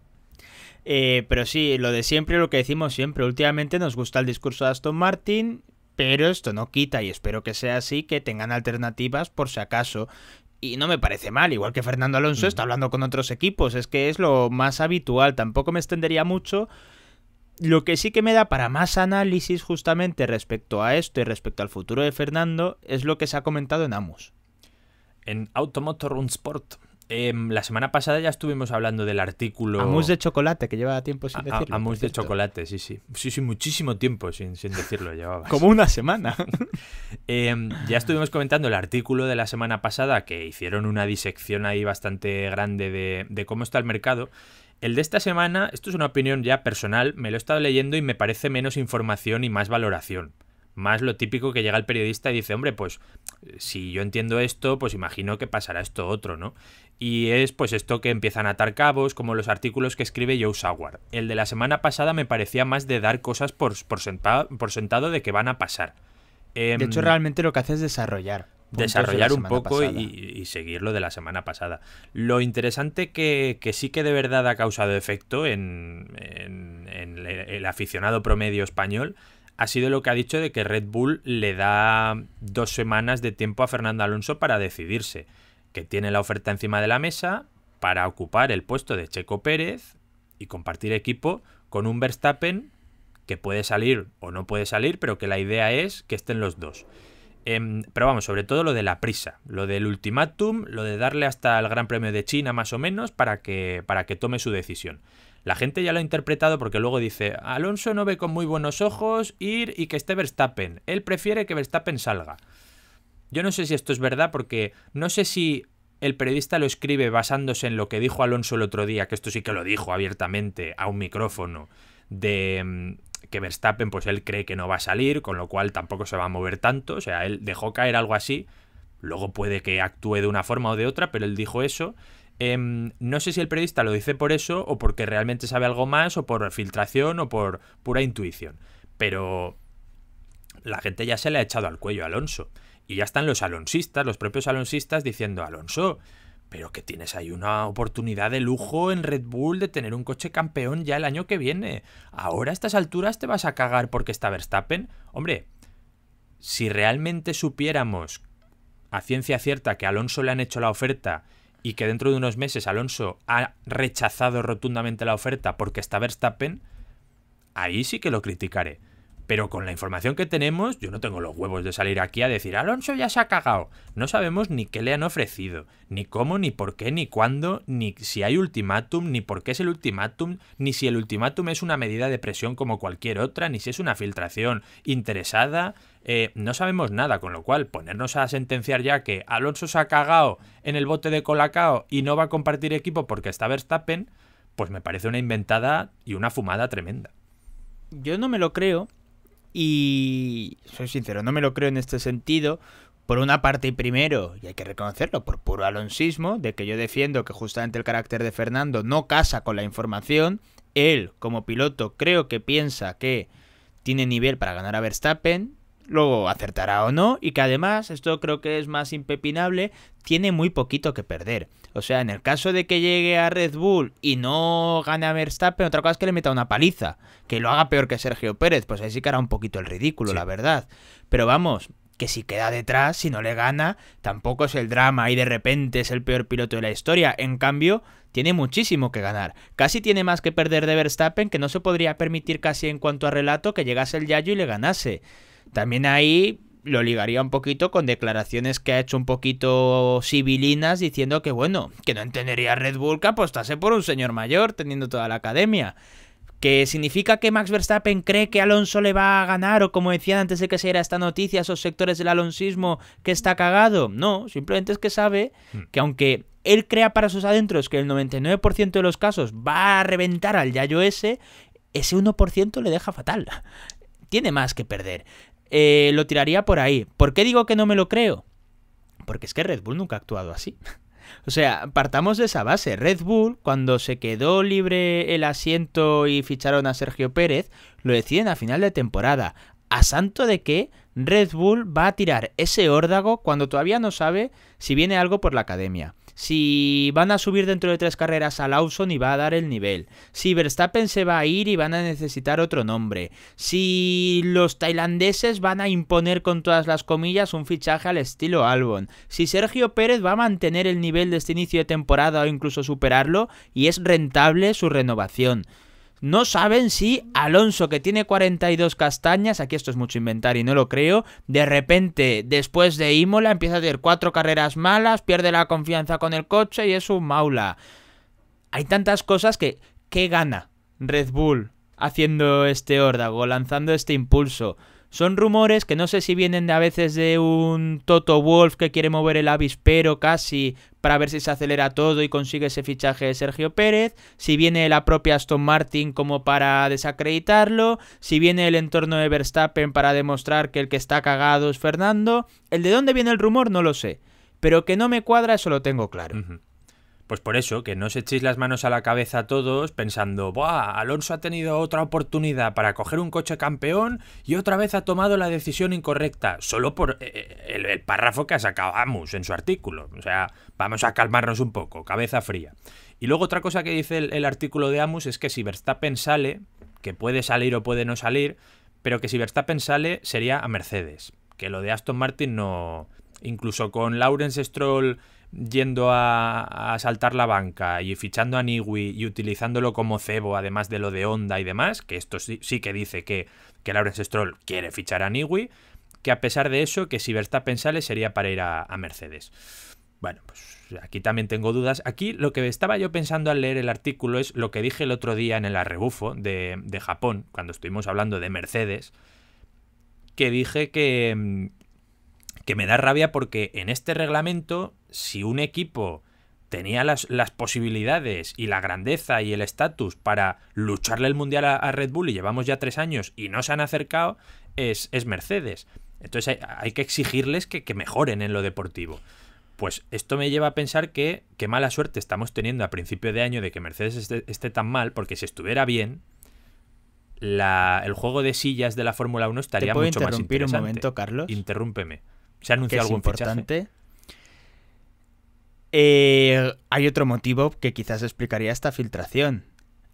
Eh, pero sí, lo de siempre, lo que decimos siempre, últimamente nos gusta el discurso de Aston Martin, pero esto no quita, y espero que sea así, que tengan alternativas por si acaso. Y no me parece mal, igual que Fernando Alonso mm. está hablando con otros equipos, es que es lo más habitual, tampoco me extendería mucho. Lo que sí que me da para más análisis justamente respecto a esto y respecto al futuro de Fernando es lo que se ha comentado en Amus. En Automotor Sport Em, la semana pasada ya estuvimos hablando del artículo. Amus de chocolate, que llevaba tiempo sin decirlo. Amus de chocolate, sí, sí. Sí, sí, muchísimo tiempo sin, decirlo llevaba. Como una semana. Em, ya estuvimos comentando el artículo de la semana pasada, que hicieron una disección ahí bastante grande de, de cómo está el mercado. El de esta semana, esto es una opinión ya personal, me lo he estado leyendo y me parece menos información y más valoración más lo típico que llega el periodista y dice, hombre, pues si yo entiendo esto, pues imagino que pasará esto otro, ¿no? Y es pues esto que empiezan a atar cabos, como los artículos que escribe Joe Sawar. El de la semana pasada me parecía más de dar cosas por, por, sentado de que van a pasar. Em, de hecho, realmente lo que hace es desarrollar. Desarrollar un poco y, seguir lo de la semana pasada. Lo interesante que, sí que de verdad ha causado efecto en el aficionado promedio español ha sido lo que ha dicho de que Red Bull le da dos semanas de tiempo a Fernando Alonso para decidirse, que tiene la oferta encima de la mesa para ocupar el puesto de Checo Pérez y compartir equipo con un Verstappen que puede salir o no puede salir, pero que la idea es que estén los dos. Em, pero vamos, sobre todo lo de la prisa, lo del ultimátum, lo de darle hasta el Gran Premio de China más o menos para que, para que tome su decisión. La gente ya lo ha interpretado porque luego dice, Alonso no ve con muy buenos ojos ir y que esté Verstappen. Él prefiere que Verstappen salga. Yo no sé si esto es verdad porque no sé si el periodista lo escribe basándose en lo que dijo Alonso el otro día, que esto sí que lo dijo abiertamente a un micrófono, de mm, que Verstappen pues él cree que no va a salir, con lo cual tampoco se va a mover tanto, o sea, él dejó caer algo así, luego puede que actúe de una forma o de otra, pero él dijo eso, Em, no sé si el periodista lo dice por eso o porque realmente sabe algo más o por filtración o por pura intuición. Pero la gente ya se le ha echado al cuello a Alonso. Y ya están los alonsistas, los propios alonsistas diciendo, Alonso, pero que tienes ahí una oportunidad de lujo en Red Bull de tener un coche campeón ya el año que viene. Ahora a estas alturas te vas a cagar porque está Verstappen. Hombre, si realmente supiéramos a ciencia cierta que Alonso le han hecho la oferta y que dentro de unos meses Alonso ha rechazado rotundamente la oferta porque está Verstappen, ahí sí que lo criticaré. Pero con la información que tenemos, yo no tengo los huevos de salir aquí a decir, Alonso ya se ha cagado. No sabemos ni qué le han ofrecido, ni cómo, ni por qué, ni cuándo, ni si hay ultimátum, ni por qué es el ultimátum, ni si el ultimátum es una medida de presión como cualquier otra, ni si es una filtración interesada. Eh, no sabemos nada, con lo cual ponernos a sentenciar ya que Alonso se ha cagado en el bote de Colacao y no va a compartir equipo porque está Verstappen, pues me parece una inventada y una fumada tremenda. Yo no me lo creo y soy sincero, no me lo creo en este sentido. Por una parte, y primero, y hay que reconocerlo, por puro alonsismo, de que yo defiendo que justamente el carácter de Fernando no casa con la información. Él, como piloto, creo que piensa que tiene nivel para ganar a Verstappen, luego acertará o no, y que además, esto creo que es más impepinable, tiene muy poquito que perder. O sea, en el caso de que llegue a Red Bull y no gane a Verstappen, otra cosa es que le meta una paliza, que lo haga peor que Sergio Pérez, pues ahí sí que hará un poquito el ridículo, la verdad. Pero vamos, que si queda detrás, si no le gana, tampoco es el drama y de repente es el peor piloto de la historia. En cambio, tiene muchísimo que ganar. Casi tiene más que perder de Verstappen, que no se podría permitir casi en cuanto a relato que llegase el Yayo y le ganase. También ahí lo ligaría un poquito con declaraciones que ha hecho un poquito civilinas diciendo que, bueno, que no entendería Red Bull que apostase por un señor mayor teniendo toda la academia. ¿Que significa que Max Verstappen cree que Alonso le va a ganar o como decían antes de que se diera esta noticia, esos sectores del alonsismo que está cagado? No, simplemente es que sabe hmm. que aunque él crea para sus adentros que el 99% de los casos va a reventar al Yayo S, ese 1% le deja fatal tiene más que perder. Eh, lo tiraría por ahí. ¿Por qué digo que no me lo creo? Porque es que Red Bull nunca ha actuado así. O sea, partamos de esa base. Red Bull, cuando se quedó libre el asiento y ficharon a Sergio Pérez, lo deciden a final de temporada. ¿A santo de que Red Bull va a tirar ese órdago cuando todavía no sabe si viene algo por la academia? si van a subir dentro de tres carreras a Lawson y va a dar el nivel, si Verstappen se va a ir y van a necesitar otro nombre, si los tailandeses van a imponer con todas las comillas un fichaje al estilo Albon, si Sergio Pérez va a mantener el nivel de este inicio de temporada o incluso superarlo y es rentable su renovación no saben si Alonso, que tiene 42 castañas, aquí esto es mucho inventario y no lo creo, de repente, después de Imola, empieza a tener cuatro carreras malas, pierde la confianza con el coche y es un maula. Hay tantas cosas que, ¿qué gana Red Bull haciendo este órdago, lanzando este impulso? Son rumores que no sé si vienen a veces de un Toto Wolf que quiere mover el avispero casi para ver si se acelera todo y consigue ese fichaje de Sergio Pérez, si viene la propia Aston Martin como para desacreditarlo, si viene el entorno de Verstappen para demostrar que el que está cagado es Fernando. El de dónde viene el rumor no lo sé, pero que no me cuadra eso lo tengo claro. Pues por eso, que no os echéis las manos a la cabeza todos pensando, ¡buah! Alonso ha tenido otra oportunidad para coger un coche campeón y otra vez ha tomado la decisión incorrecta, solo por eh, eh, el, párrafo que ha sacado Amus en su artículo. O sea, vamos a calmarnos un poco, cabeza fría. Y luego otra cosa que dice el, artículo de Amus es que si Verstappen sale, que puede salir o puede no salir, pero que si Verstappen sale sería a Mercedes, que lo de Aston Martin no... Incluso con Lawrence Stroll yendo a, saltar la banca y fichando a Niwi y utilizándolo como cebo, además de lo de Honda y demás, que esto sí, sí que dice que, que Lawrence Stroll quiere fichar a Niwi, que a pesar de eso, que si Verstappen sale sería para ir a, Mercedes. Bueno, pues aquí también tengo dudas. Aquí lo que estaba yo pensando al leer el artículo es lo que dije el otro día en el arrebufo de, de Japón, cuando estuvimos hablando de Mercedes, que dije que, que me da rabia porque en este reglamento si un equipo tenía las, posibilidades y la grandeza y el estatus para lucharle el mundial a, Red Bull y llevamos ya tres años y no se han acercado, es, Mercedes. Entonces hay, que exigirles que, mejoren en lo deportivo. Pues esto me lleva a pensar que qué mala suerte estamos teniendo a principio de año de que Mercedes esté, tan mal, porque si estuviera bien, la, el juego de sillas de la Fórmula 1 estaría mucho más interesante. interrumpir un momento, Carlos? Interrúmpeme. ¿Se ha anunciado algún importante? Eh, hay otro motivo que quizás explicaría esta filtración.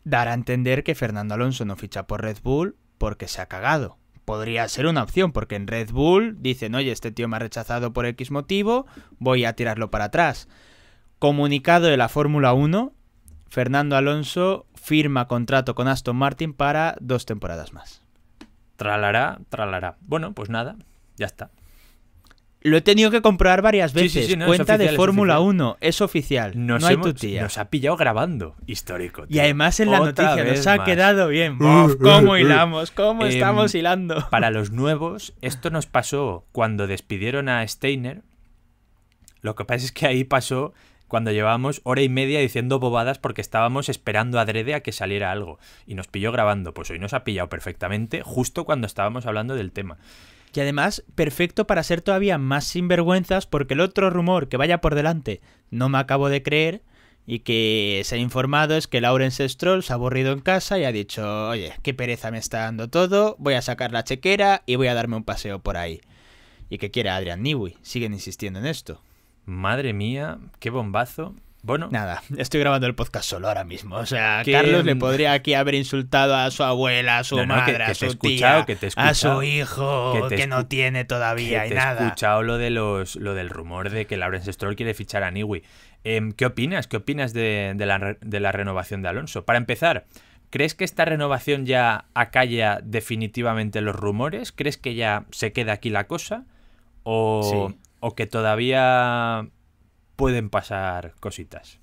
Dar a entender que Fernando Alonso no ficha por Red Bull porque se ha cagado. Podría ser una opción, porque en Red Bull dicen, oye, este tío me ha rechazado por X motivo, voy a tirarlo para atrás. Comunicado de la Fórmula 1, Fernando Alonso firma contrato con Aston Martin para dos temporadas más. Tralará, tralará. Bueno, pues nada, ya está. Lo he tenido que comprobar varias veces. Cuenta de Fórmula 1, es oficial. no hay tía. Nos ha pillado grabando. Histórico. Y además en la noticia nos ha quedado bien. Uf, ¿Cómo eh, eh, eh. hilamos? ¿Cómo em, estamos hilando? Para los nuevos, esto nos pasó cuando despidieron a Steiner. Lo que pasa es que ahí pasó cuando llevábamos hora y media diciendo bobadas porque estábamos esperando adrede a que saliera algo. Y nos pilló grabando. Pues hoy nos ha pillado perfectamente justo cuando estábamos hablando del tema. Y además, perfecto para ser todavía más sinvergüenzas porque el otro rumor que vaya por delante no me acabo de creer y que se ha informado es que Lawrence Stroll se ha aburrido en casa y ha dicho, oye, qué pereza me está dando todo, voy a sacar la chequera y voy a darme un paseo por ahí. Y que quiera Adrian Newey, siguen insistiendo en esto. Madre mía, qué bombazo. Bueno. Nada, estoy grabando el podcast solo ahora mismo. O sea, Carlos le mm, podría aquí haber insultado a su abuela, a su madre, a su tía, a su hijo, que, no tiene todavía y nada. He escuchado lo, de los, lo del rumor de que Lawrence Stroll quiere fichar a Niwi. Em, ¿Qué opinas? ¿Qué opinas de, la, renovación de Alonso? Para empezar, ¿crees que esta renovación ya acalla definitivamente los rumores? ¿Crees que ya se queda aquí la cosa? ¿O, o que todavía pueden pasar cositas.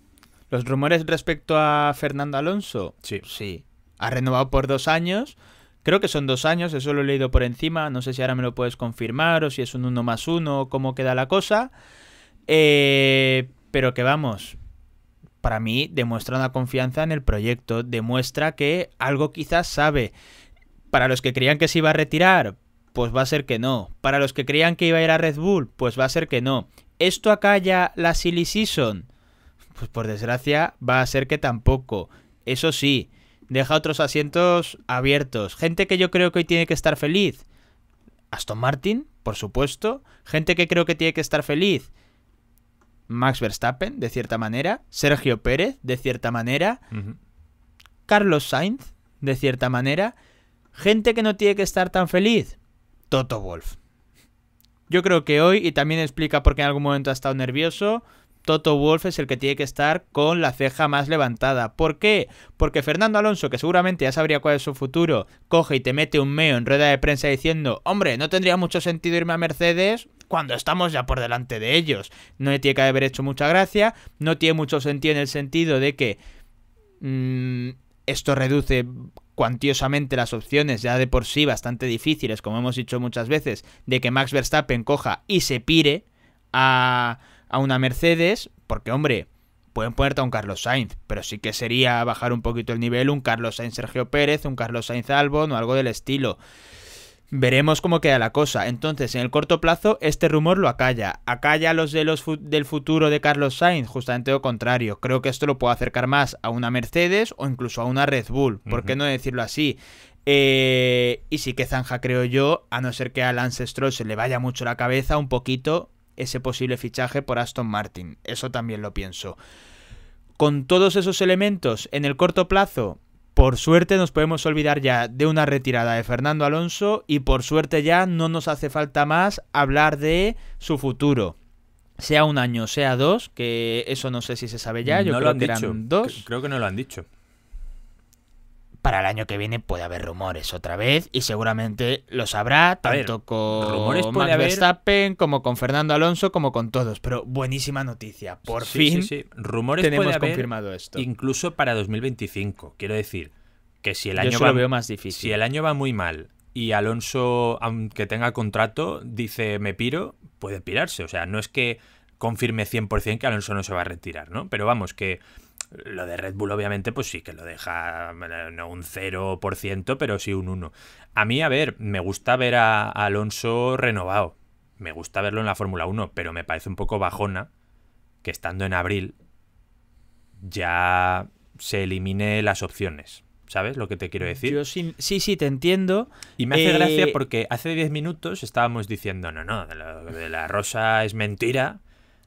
Los rumores respecto a Fernando Alonso. Sí. Sí. Ha renovado por dos años. Creo que son dos años, eso lo he leído por encima. No sé si ahora me lo puedes confirmar o si es un uno más uno o cómo queda la cosa. Eh, pero que vamos, para mí demuestra una confianza en el proyecto, demuestra que algo quizás sabe. Para los que creían que se iba a retirar, pues va a ser que no. Para los que creían que iba a ir a Red Bull, pues va a ser que no. ¿Esto acalla la silly season? Pues por desgracia va a ser que tampoco. Eso sí, deja otros asientos abiertos. Gente que yo creo que hoy tiene que estar feliz. Aston Martin, por supuesto. Gente que creo que tiene que estar feliz. Max Verstappen, de cierta manera. Sergio Pérez, de cierta manera. Carlos Sainz, de cierta manera. Gente que no tiene que estar tan feliz. Toto Wolf. Yo creo que hoy, y también explica por qué en algún momento ha estado nervioso, Toto Wolf es el que tiene que estar con la ceja más levantada. ¿Por qué? Porque Fernando Alonso, que seguramente ya sabría cuál es su futuro, coge y te mete un meo en rueda de prensa diciendo, hombre, no tendría mucho sentido irme a Mercedes cuando estamos ya por delante de ellos. No le tiene que haber hecho mucha gracia, no tiene mucho sentido en el sentido de que... Mm, esto reduce cuantiosamente las opciones ya de por sí bastante difíciles, como hemos dicho muchas veces, de que Max Verstappen coja y se pire a, a una Mercedes, porque hombre, pueden ponerte a un Carlos Sainz, pero sí que sería bajar un poquito el nivel un Carlos Sainz Sergio Pérez, un Carlos Sainz Albon o algo del estilo. Veremos cómo queda la cosa. Entonces, en el corto plazo, este rumor lo acalla. Acalla a los de los del futuro de Carlos Sainz, justamente lo contrario. Creo que esto lo puede acercar más a una Mercedes o incluso a una Red Bull. ¿Por qué no decirlo así? Eh, y sí que zanja, creo yo, a no ser que a Lance Stroll se le vaya mucho la cabeza un poquito ese posible fichaje por Aston Martin. Eso también lo pienso. Con todos esos elementos, en el corto plazo, por suerte nos podemos olvidar ya de una retirada de Fernando Alonso y por suerte ya no nos hace falta más hablar de su futuro. Sea un año, sea dos, que eso no sé si se sabe ya, yo no lo han dicho. Creo que no lo han dicho para el año que viene puede haber rumores otra vez y seguramente lo sabrá tanto con Max Verstappen como con Fernando Alonso como con todos. Pero buenísima noticia, por fin sí, sí. Rumores tenemos confirmado esto. Incluso para 2025, quiero decir que si el año veo más difícil. Si el año va muy mal y Alonso, aunque tenga contrato, dice me piro, puede pirarse. O sea, no es que confirme 100% que Alonso no se va a retirar, ¿no? Pero vamos, que lo de Red Bull, obviamente, pues sí que lo deja eh, no un 0%, pero sí un 1%. A mí, a ver, me gusta ver a, Alonso renovado. Me gusta verlo en la Fórmula 1, pero me parece un poco bajona que estando en abril ya se elimine las opciones. ¿Sabes lo que te quiero decir? sí, sí, te entiendo. Y me hace gracia eh, porque hace 10 minutos estábamos diciendo, no, no, de la, rosa es mentira.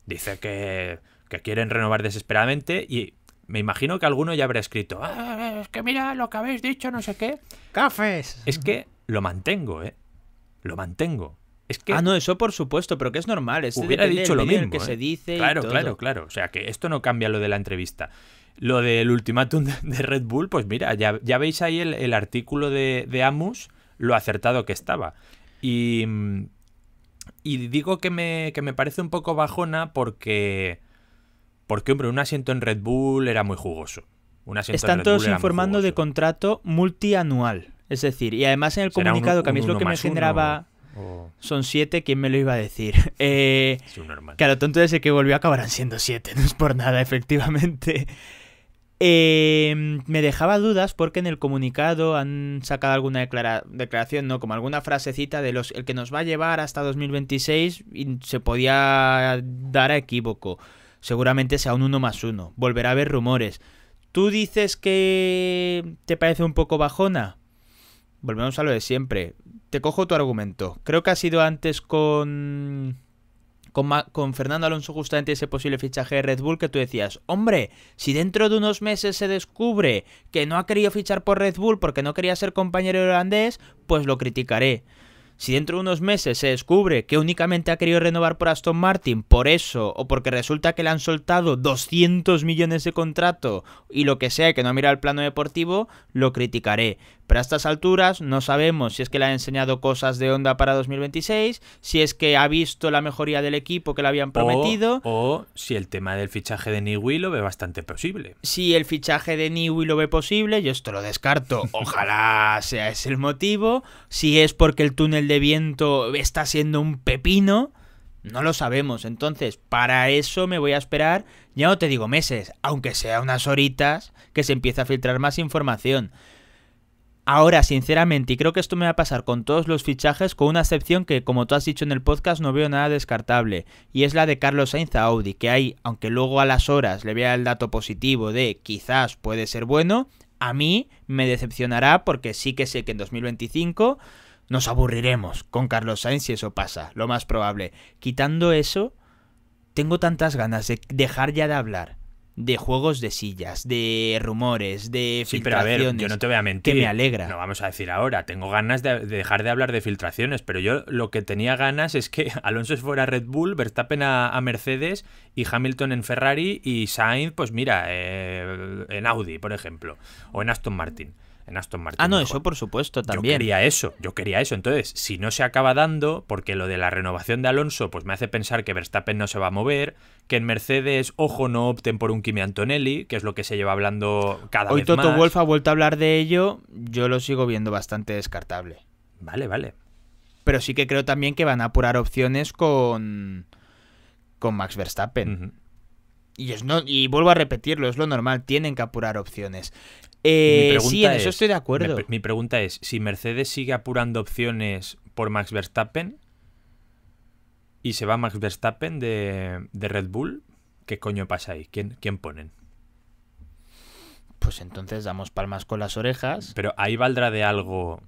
Dice que, que, quieren renovar desesperadamente y me imagino que alguno ya habrá escrito, ah, es que mira lo que habéis dicho, no sé qué. Cafés. Es que lo mantengo, ¿eh? Lo mantengo. Es que ah, no, eso por supuesto, pero que es normal. hubiera dicho lo mismo. Que se ¿eh? dice claro, claro, claro. O sea, que esto no cambia lo de la entrevista. Lo del ultimátum de Red Bull, pues mira, ya, veis ahí el, artículo de, de, Amus, lo acertado que estaba. Y, y digo que me parece un poco bajona porque porque, hombre, un asiento en Red Bull era muy jugoso. Un Están todos informando de contrato multianual. Es decir, y además en el comunicado, que a mí es lo que me generaba. Son siete, ¿quién me lo iba a decir? Eh, Claro, tonto ese que volvió acabarán siendo siete, no es por nada, efectivamente. Eh, me dejaba dudas porque en el comunicado han sacado alguna declaración, ¿no? Como alguna frasecita de los el que nos va a llevar hasta 2026 y se podía dar a equívoco seguramente sea un 1 más 1. Volverá a haber rumores. ¿Tú dices que te parece un poco bajona? Volvemos a lo de siempre. Te cojo tu argumento. Creo que ha sido antes con... Con, con, Fernando Alonso justamente ese posible fichaje de Red Bull que tú decías, hombre, si dentro de unos meses se descubre que no ha querido fichar por Red Bull porque no quería ser compañero holandés, pues lo criticaré. Si dentro de unos meses se descubre que únicamente ha querido renovar por Aston Martin por eso o porque resulta que le han soltado 200 millones de contrato y lo que sea que no mira el plano deportivo, lo criticaré. Pero a estas alturas no sabemos si es que le ha enseñado cosas de Onda para 2026, si es que ha visto la mejoría del equipo que le habían prometido. O, si el tema del fichaje de Niwi lo ve bastante posible. Si el fichaje de Niwi lo ve posible, yo esto lo descarto. Ojalá sea ese el motivo. Si es porque el túnel de viento está siendo un pepino. No lo sabemos, entonces para eso me voy a esperar, ya no te digo meses, aunque sea unas horitas, que se empiece a filtrar más información. Ahora, sinceramente, y creo que esto me va a pasar con todos los fichajes, con una excepción que, como tú has dicho en el podcast, no veo nada descartable, y es la de Carlos Sainz a Audi, que hay, aunque luego a las horas le vea el dato positivo de quizás puede ser bueno, a mí me decepcionará porque sí que sé que en 2025 nos aburriremos con Carlos Sainz si eso pasa, lo más probable. Quitando eso, tengo tantas ganas de dejar ya de hablar de juegos de sillas, de rumores, de sí, Pero a ver, yo no te voy a mentir. Que me alegra. No vamos a decir ahora, tengo ganas de, dejar de hablar de filtraciones, pero yo lo que tenía ganas es que Alonso fuera Red Bull, Verstappen a, Mercedes y Hamilton en Ferrari y Sainz, pues mira, eh, en Audi, por ejemplo, o en Aston Martin. Aston Martin. Ah, no, eso por supuesto también. Yo quería eso, yo quería eso. Entonces, si no se acaba dando, porque lo de la renovación de Alonso, pues me hace pensar que Verstappen no se va a mover, que en Mercedes, ojo, no opten por un Kimi Antonelli, que es lo que se lleva hablando cada Hoy Toto Wolff ha vuelto a hablar de ello, yo lo sigo viendo bastante descartable. Vale, vale. Pero sí que creo también que van a apurar opciones con, con Max Verstappen. Y, es no, y vuelvo a repetirlo, es lo normal, tienen que apurar opciones. Eh, sí, en eso estoy de acuerdo. Mi, pregunta es, si Mercedes sigue apurando opciones por Max Verstappen y se va Max Verstappen de, Red Bull, ¿qué coño pasa ahí? ¿Quién, quién ponen? Pues entonces damos palmas con las orejas. Pero ahí valdrá de algo.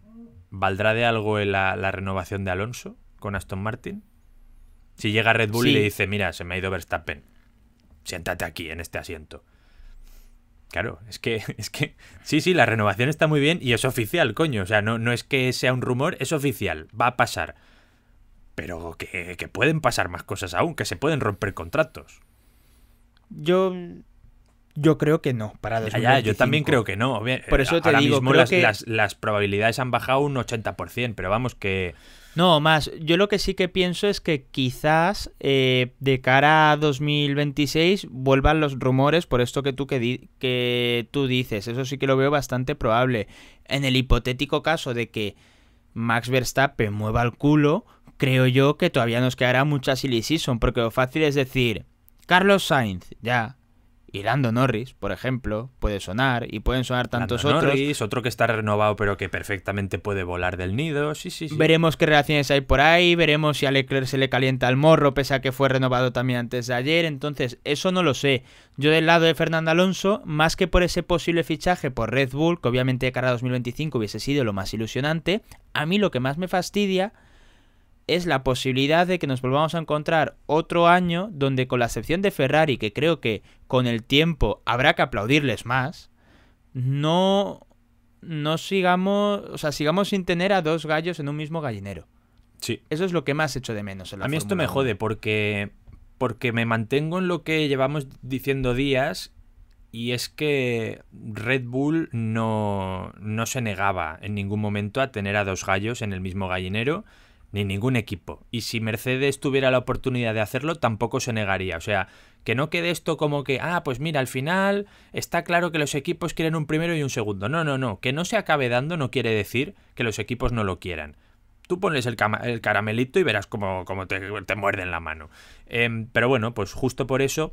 ¿Valdrá de algo la, renovación de Alonso con Aston Martin? Si llega Red Bull y le dice, mira, se me ha ido Verstappen. Siéntate aquí en este asiento. Claro, es que, es que, sí, sí, la renovación está muy bien y es oficial, coño. O sea, no, no es que sea un rumor, es oficial, va a pasar. Pero que, pueden pasar más cosas aún, que se pueden romper contratos. Yo yo creo que no, para 2025. yo también creo que no. Por eso eh, te digo, las, las, probabilidades han bajado un 80%, pero vamos que no, más, yo lo que sí que pienso es que quizás eh, de cara a 2026 vuelvan los rumores por esto que tú, que, que tú dices. Eso sí que lo veo bastante probable. En el hipotético caso de que Max Verstappen mueva el culo, creo yo que todavía nos quedará mucha silly porque lo fácil es decir, Carlos Sainz, ya, y Lando Norris, por ejemplo, puede sonar y pueden sonar tantos otros. Norris, otro que está renovado pero que perfectamente puede volar del nido. Sí, sí, sí. Veremos qué relaciones hay por ahí, veremos si a Leclerc se le calienta el morro, pese a que fue renovado también antes de ayer. Entonces, eso no lo sé. Yo del lado de Fernando Alonso, más que por ese posible fichaje por Red Bull, que obviamente de cara a 2025 hubiese sido lo más ilusionante, a mí lo que más me fastidia es la posibilidad de que nos volvamos a encontrar otro año donde con la excepción de Ferrari, que creo que con el tiempo habrá que aplaudirles más, no, no sigamos, o sea, sigamos sin tener a dos gallos en un mismo gallinero. Sí. Eso es lo que más hecho de menos. a mí esto me jode porque, porque me mantengo en lo que llevamos diciendo días y es que Red Bull no, no se negaba en ningún momento a tener a dos gallos en el mismo gallinero ni ningún equipo. Y si Mercedes tuviera la oportunidad de hacerlo, tampoco se negaría. O sea, que no quede esto como que, ah, pues mira, al final está claro que los equipos quieren un primero y un segundo. No, no, no. Que no se acabe dando no quiere decir que los equipos no lo quieran. Tú pones el, caramelito y verás cómo, te, te, muerden la mano. Em, pero bueno, pues justo por eso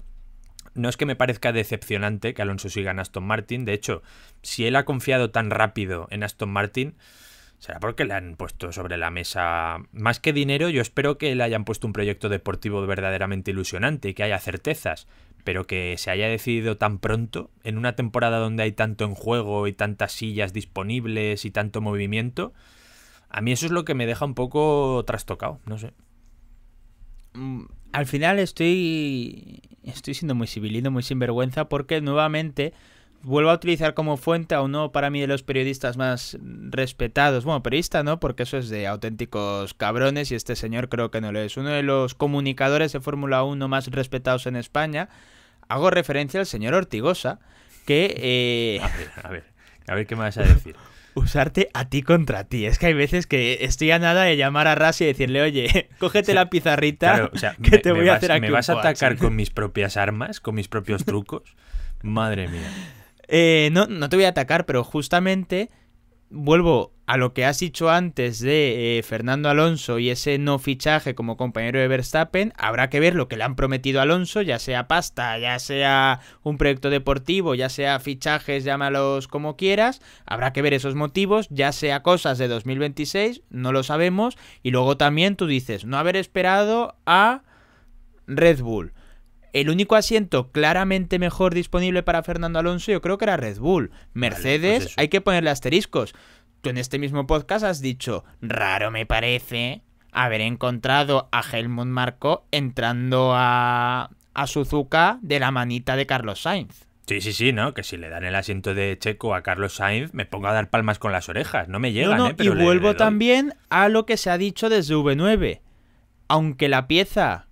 no es que me parezca decepcionante que Alonso siga en Aston Martin. De hecho, si él ha confiado tan rápido en Aston Martin, será porque le han puesto sobre la mesa más que dinero, yo espero que le hayan puesto un proyecto deportivo verdaderamente ilusionante y que haya certezas, pero que se haya decidido tan pronto, en una temporada donde hay tanto en juego y tantas sillas disponibles y tanto movimiento, a mí eso es lo que me deja un poco trastocado, no sé. Mm, al final estoy estoy siendo muy civilino, muy sinvergüenza porque nuevamente Vuelvo a utilizar como fuente a uno para mí de los periodistas más respetados, bueno, periodista no, porque eso es de auténticos cabrones y este señor creo que no lo es, uno de los comunicadores de Fórmula 1 más respetados en España, hago referencia al señor Ortigosa, que... Eh, a ver, a ver, a ver qué me vas a decir. usarte a ti contra ti. Es que hay veces que estoy a nada de llamar a Rassi y decirle, oye, cógete la pizarrita o sea, que te voy a hacer aquí. ¿Me vas a atacar con mis propias armas, con mis propios trucos? Madre mía. Eh, no, no te voy a atacar, pero justamente vuelvo a lo que has dicho antes de eh, Fernando Alonso y ese no fichaje como compañero de Verstappen, habrá que ver lo que le han prometido a Alonso, ya sea pasta, ya sea un proyecto deportivo, ya sea fichajes, llámalos como quieras, habrá que ver esos motivos, ya sea cosas de 2026, no lo sabemos, y luego también tú dices, no haber esperado a Red Bull. El único asiento claramente mejor disponible para Fernando Alonso yo creo que era Red Bull. Pues Mercedes, hay que ponerle asteriscos. Tú en este mismo podcast has dicho, raro me parece haber encontrado a Helmut Marco entrando a, a Suzuka de la manita de Carlos Sainz. Sí, sí, sí, ¿no? Que si le dan el asiento de Checo a Carlos Sainz, me pongo a dar palmas con las orejas. No me llegan, ¿eh? y vuelvo también a lo que se ha dicho desde V9. Aunque la pieza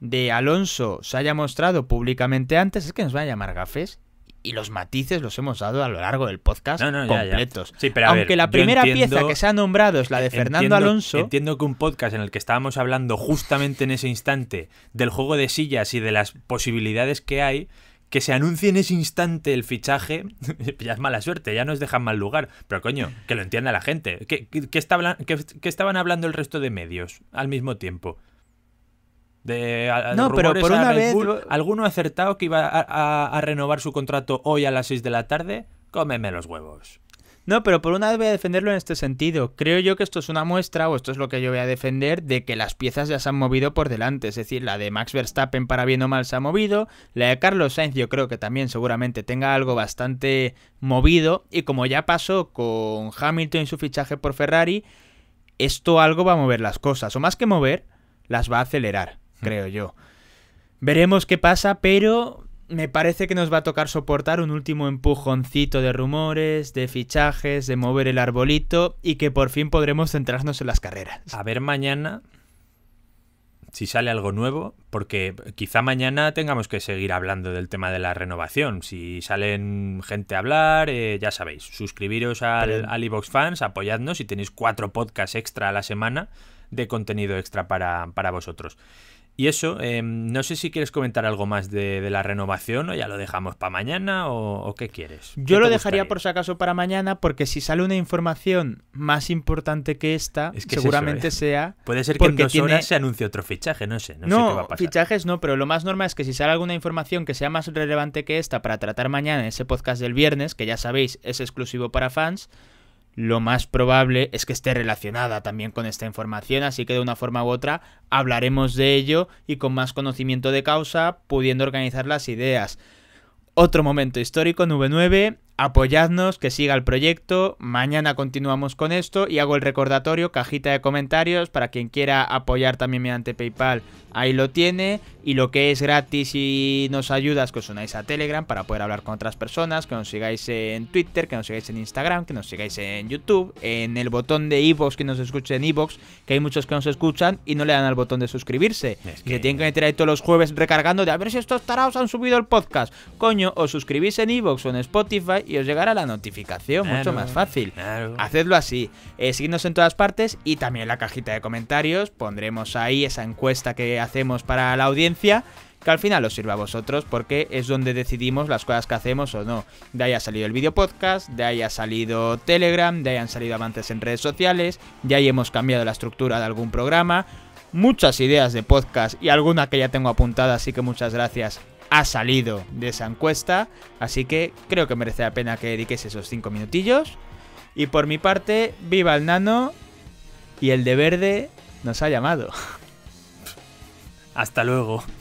de Alonso se haya mostrado públicamente antes, es que nos van a llamar gafes. Y los matices los hemos dado a lo largo del podcast completos. pero Aunque la primera pieza que se ha nombrado es la de Fernando Alonso. Entiendo que un podcast en el que estábamos hablando justamente en ese instante del juego de sillas y de las posibilidades que hay, que se anuncie en ese instante el fichaje, ya es mala suerte, ya nos dejan mal lugar. Pero coño, que lo entienda la gente. ¿Qué, qué estaban hablando el resto de medios al mismo tiempo? De, no, pero por una vez. alguno acertado que iba a, renovar su contrato hoy a las 6 de la tarde, cómeme los huevos. No, pero por una vez voy a defenderlo en este sentido. Creo yo que esto es una muestra, o esto es lo que yo voy a defender, de que las piezas ya se han movido por delante. Es decir, la de Max Verstappen para bien o mal se ha movido. La de Carlos Sainz yo creo que también seguramente tenga algo bastante movido. Y como ya pasó con Hamilton y su fichaje por Ferrari, esto algo va a mover las cosas. O más que mover, las va a acelerar creo yo. Veremos qué pasa, pero me parece que nos va a tocar soportar un último empujoncito de rumores, de fichajes, de mover el arbolito y que por fin podremos centrarnos en las carreras. A ver mañana si sale algo nuevo, porque quizá mañana tengamos que seguir hablando del tema de la renovación. Si salen gente a hablar, eh, ya sabéis, suscribiros al, al Fans, apoyadnos y tenéis cuatro podcasts extra a la semana de contenido extra para, para vosotros. Y eso, em, no sé si quieres comentar algo más de, la renovación o ya lo dejamos para mañana o, qué quieres. Yo lo dejaría por si acaso para mañana porque si sale una información más importante que esta, seguramente ¿eh? sea... Puede ser que en dos se anuncie otro fichaje, no sé. No, sé va a pasar. fichajes no, pero lo más normal es que si sale alguna información que sea más relevante que esta para tratar mañana ese podcast del viernes, que ya sabéis es exclusivo para fans, lo más probable es que esté relacionada también con esta información, así que de una forma u otra hablaremos de ello y con más conocimiento de causa, pudiendo organizar las ideas. Otro momento histórico, V9 apoyadnos, que siga el proyecto. Mañana continuamos con esto y hago el recordatorio, cajita de comentarios, para quien quiera apoyar también mediante PayPal, ahí lo tiene. Y lo que es gratis y nos ayudas, que os unáis a Telegram para poder hablar con otras personas, que nos sigáis en Twitter, que nos sigáis en Instagram, que nos sigáis en YouTube, en el botón de iVoox, que nos escuche en iVoox, que hay muchos que nos escuchan y no le dan al botón de suscribirse. que... Y tienen que meter ahí todos los jueves recargando de a ver si estos tarados han subido el podcast. Coño, os suscribís en iVoox o en Spotify y os llegará la notificación, mucho más fácil. Hacedlo así, eh, en todas partes y también en la cajita de comentarios pondremos ahí esa encuesta que hacemos para la audiencia que al final os sirva a vosotros porque es donde decidimos las cosas que hacemos o no. De ahí ha salido el video podcast, de ahí ha salido Telegram, de ahí han salido avances en redes sociales, de ahí hemos cambiado la estructura de algún programa, muchas ideas de podcast y alguna que ya tengo apuntada, así que muchas gracias ha salido de esa encuesta, así que creo que merece la pena que dediques esos 5 minutillos. Y por mi parte, viva el nano y el de verde nos ha llamado. Hasta luego.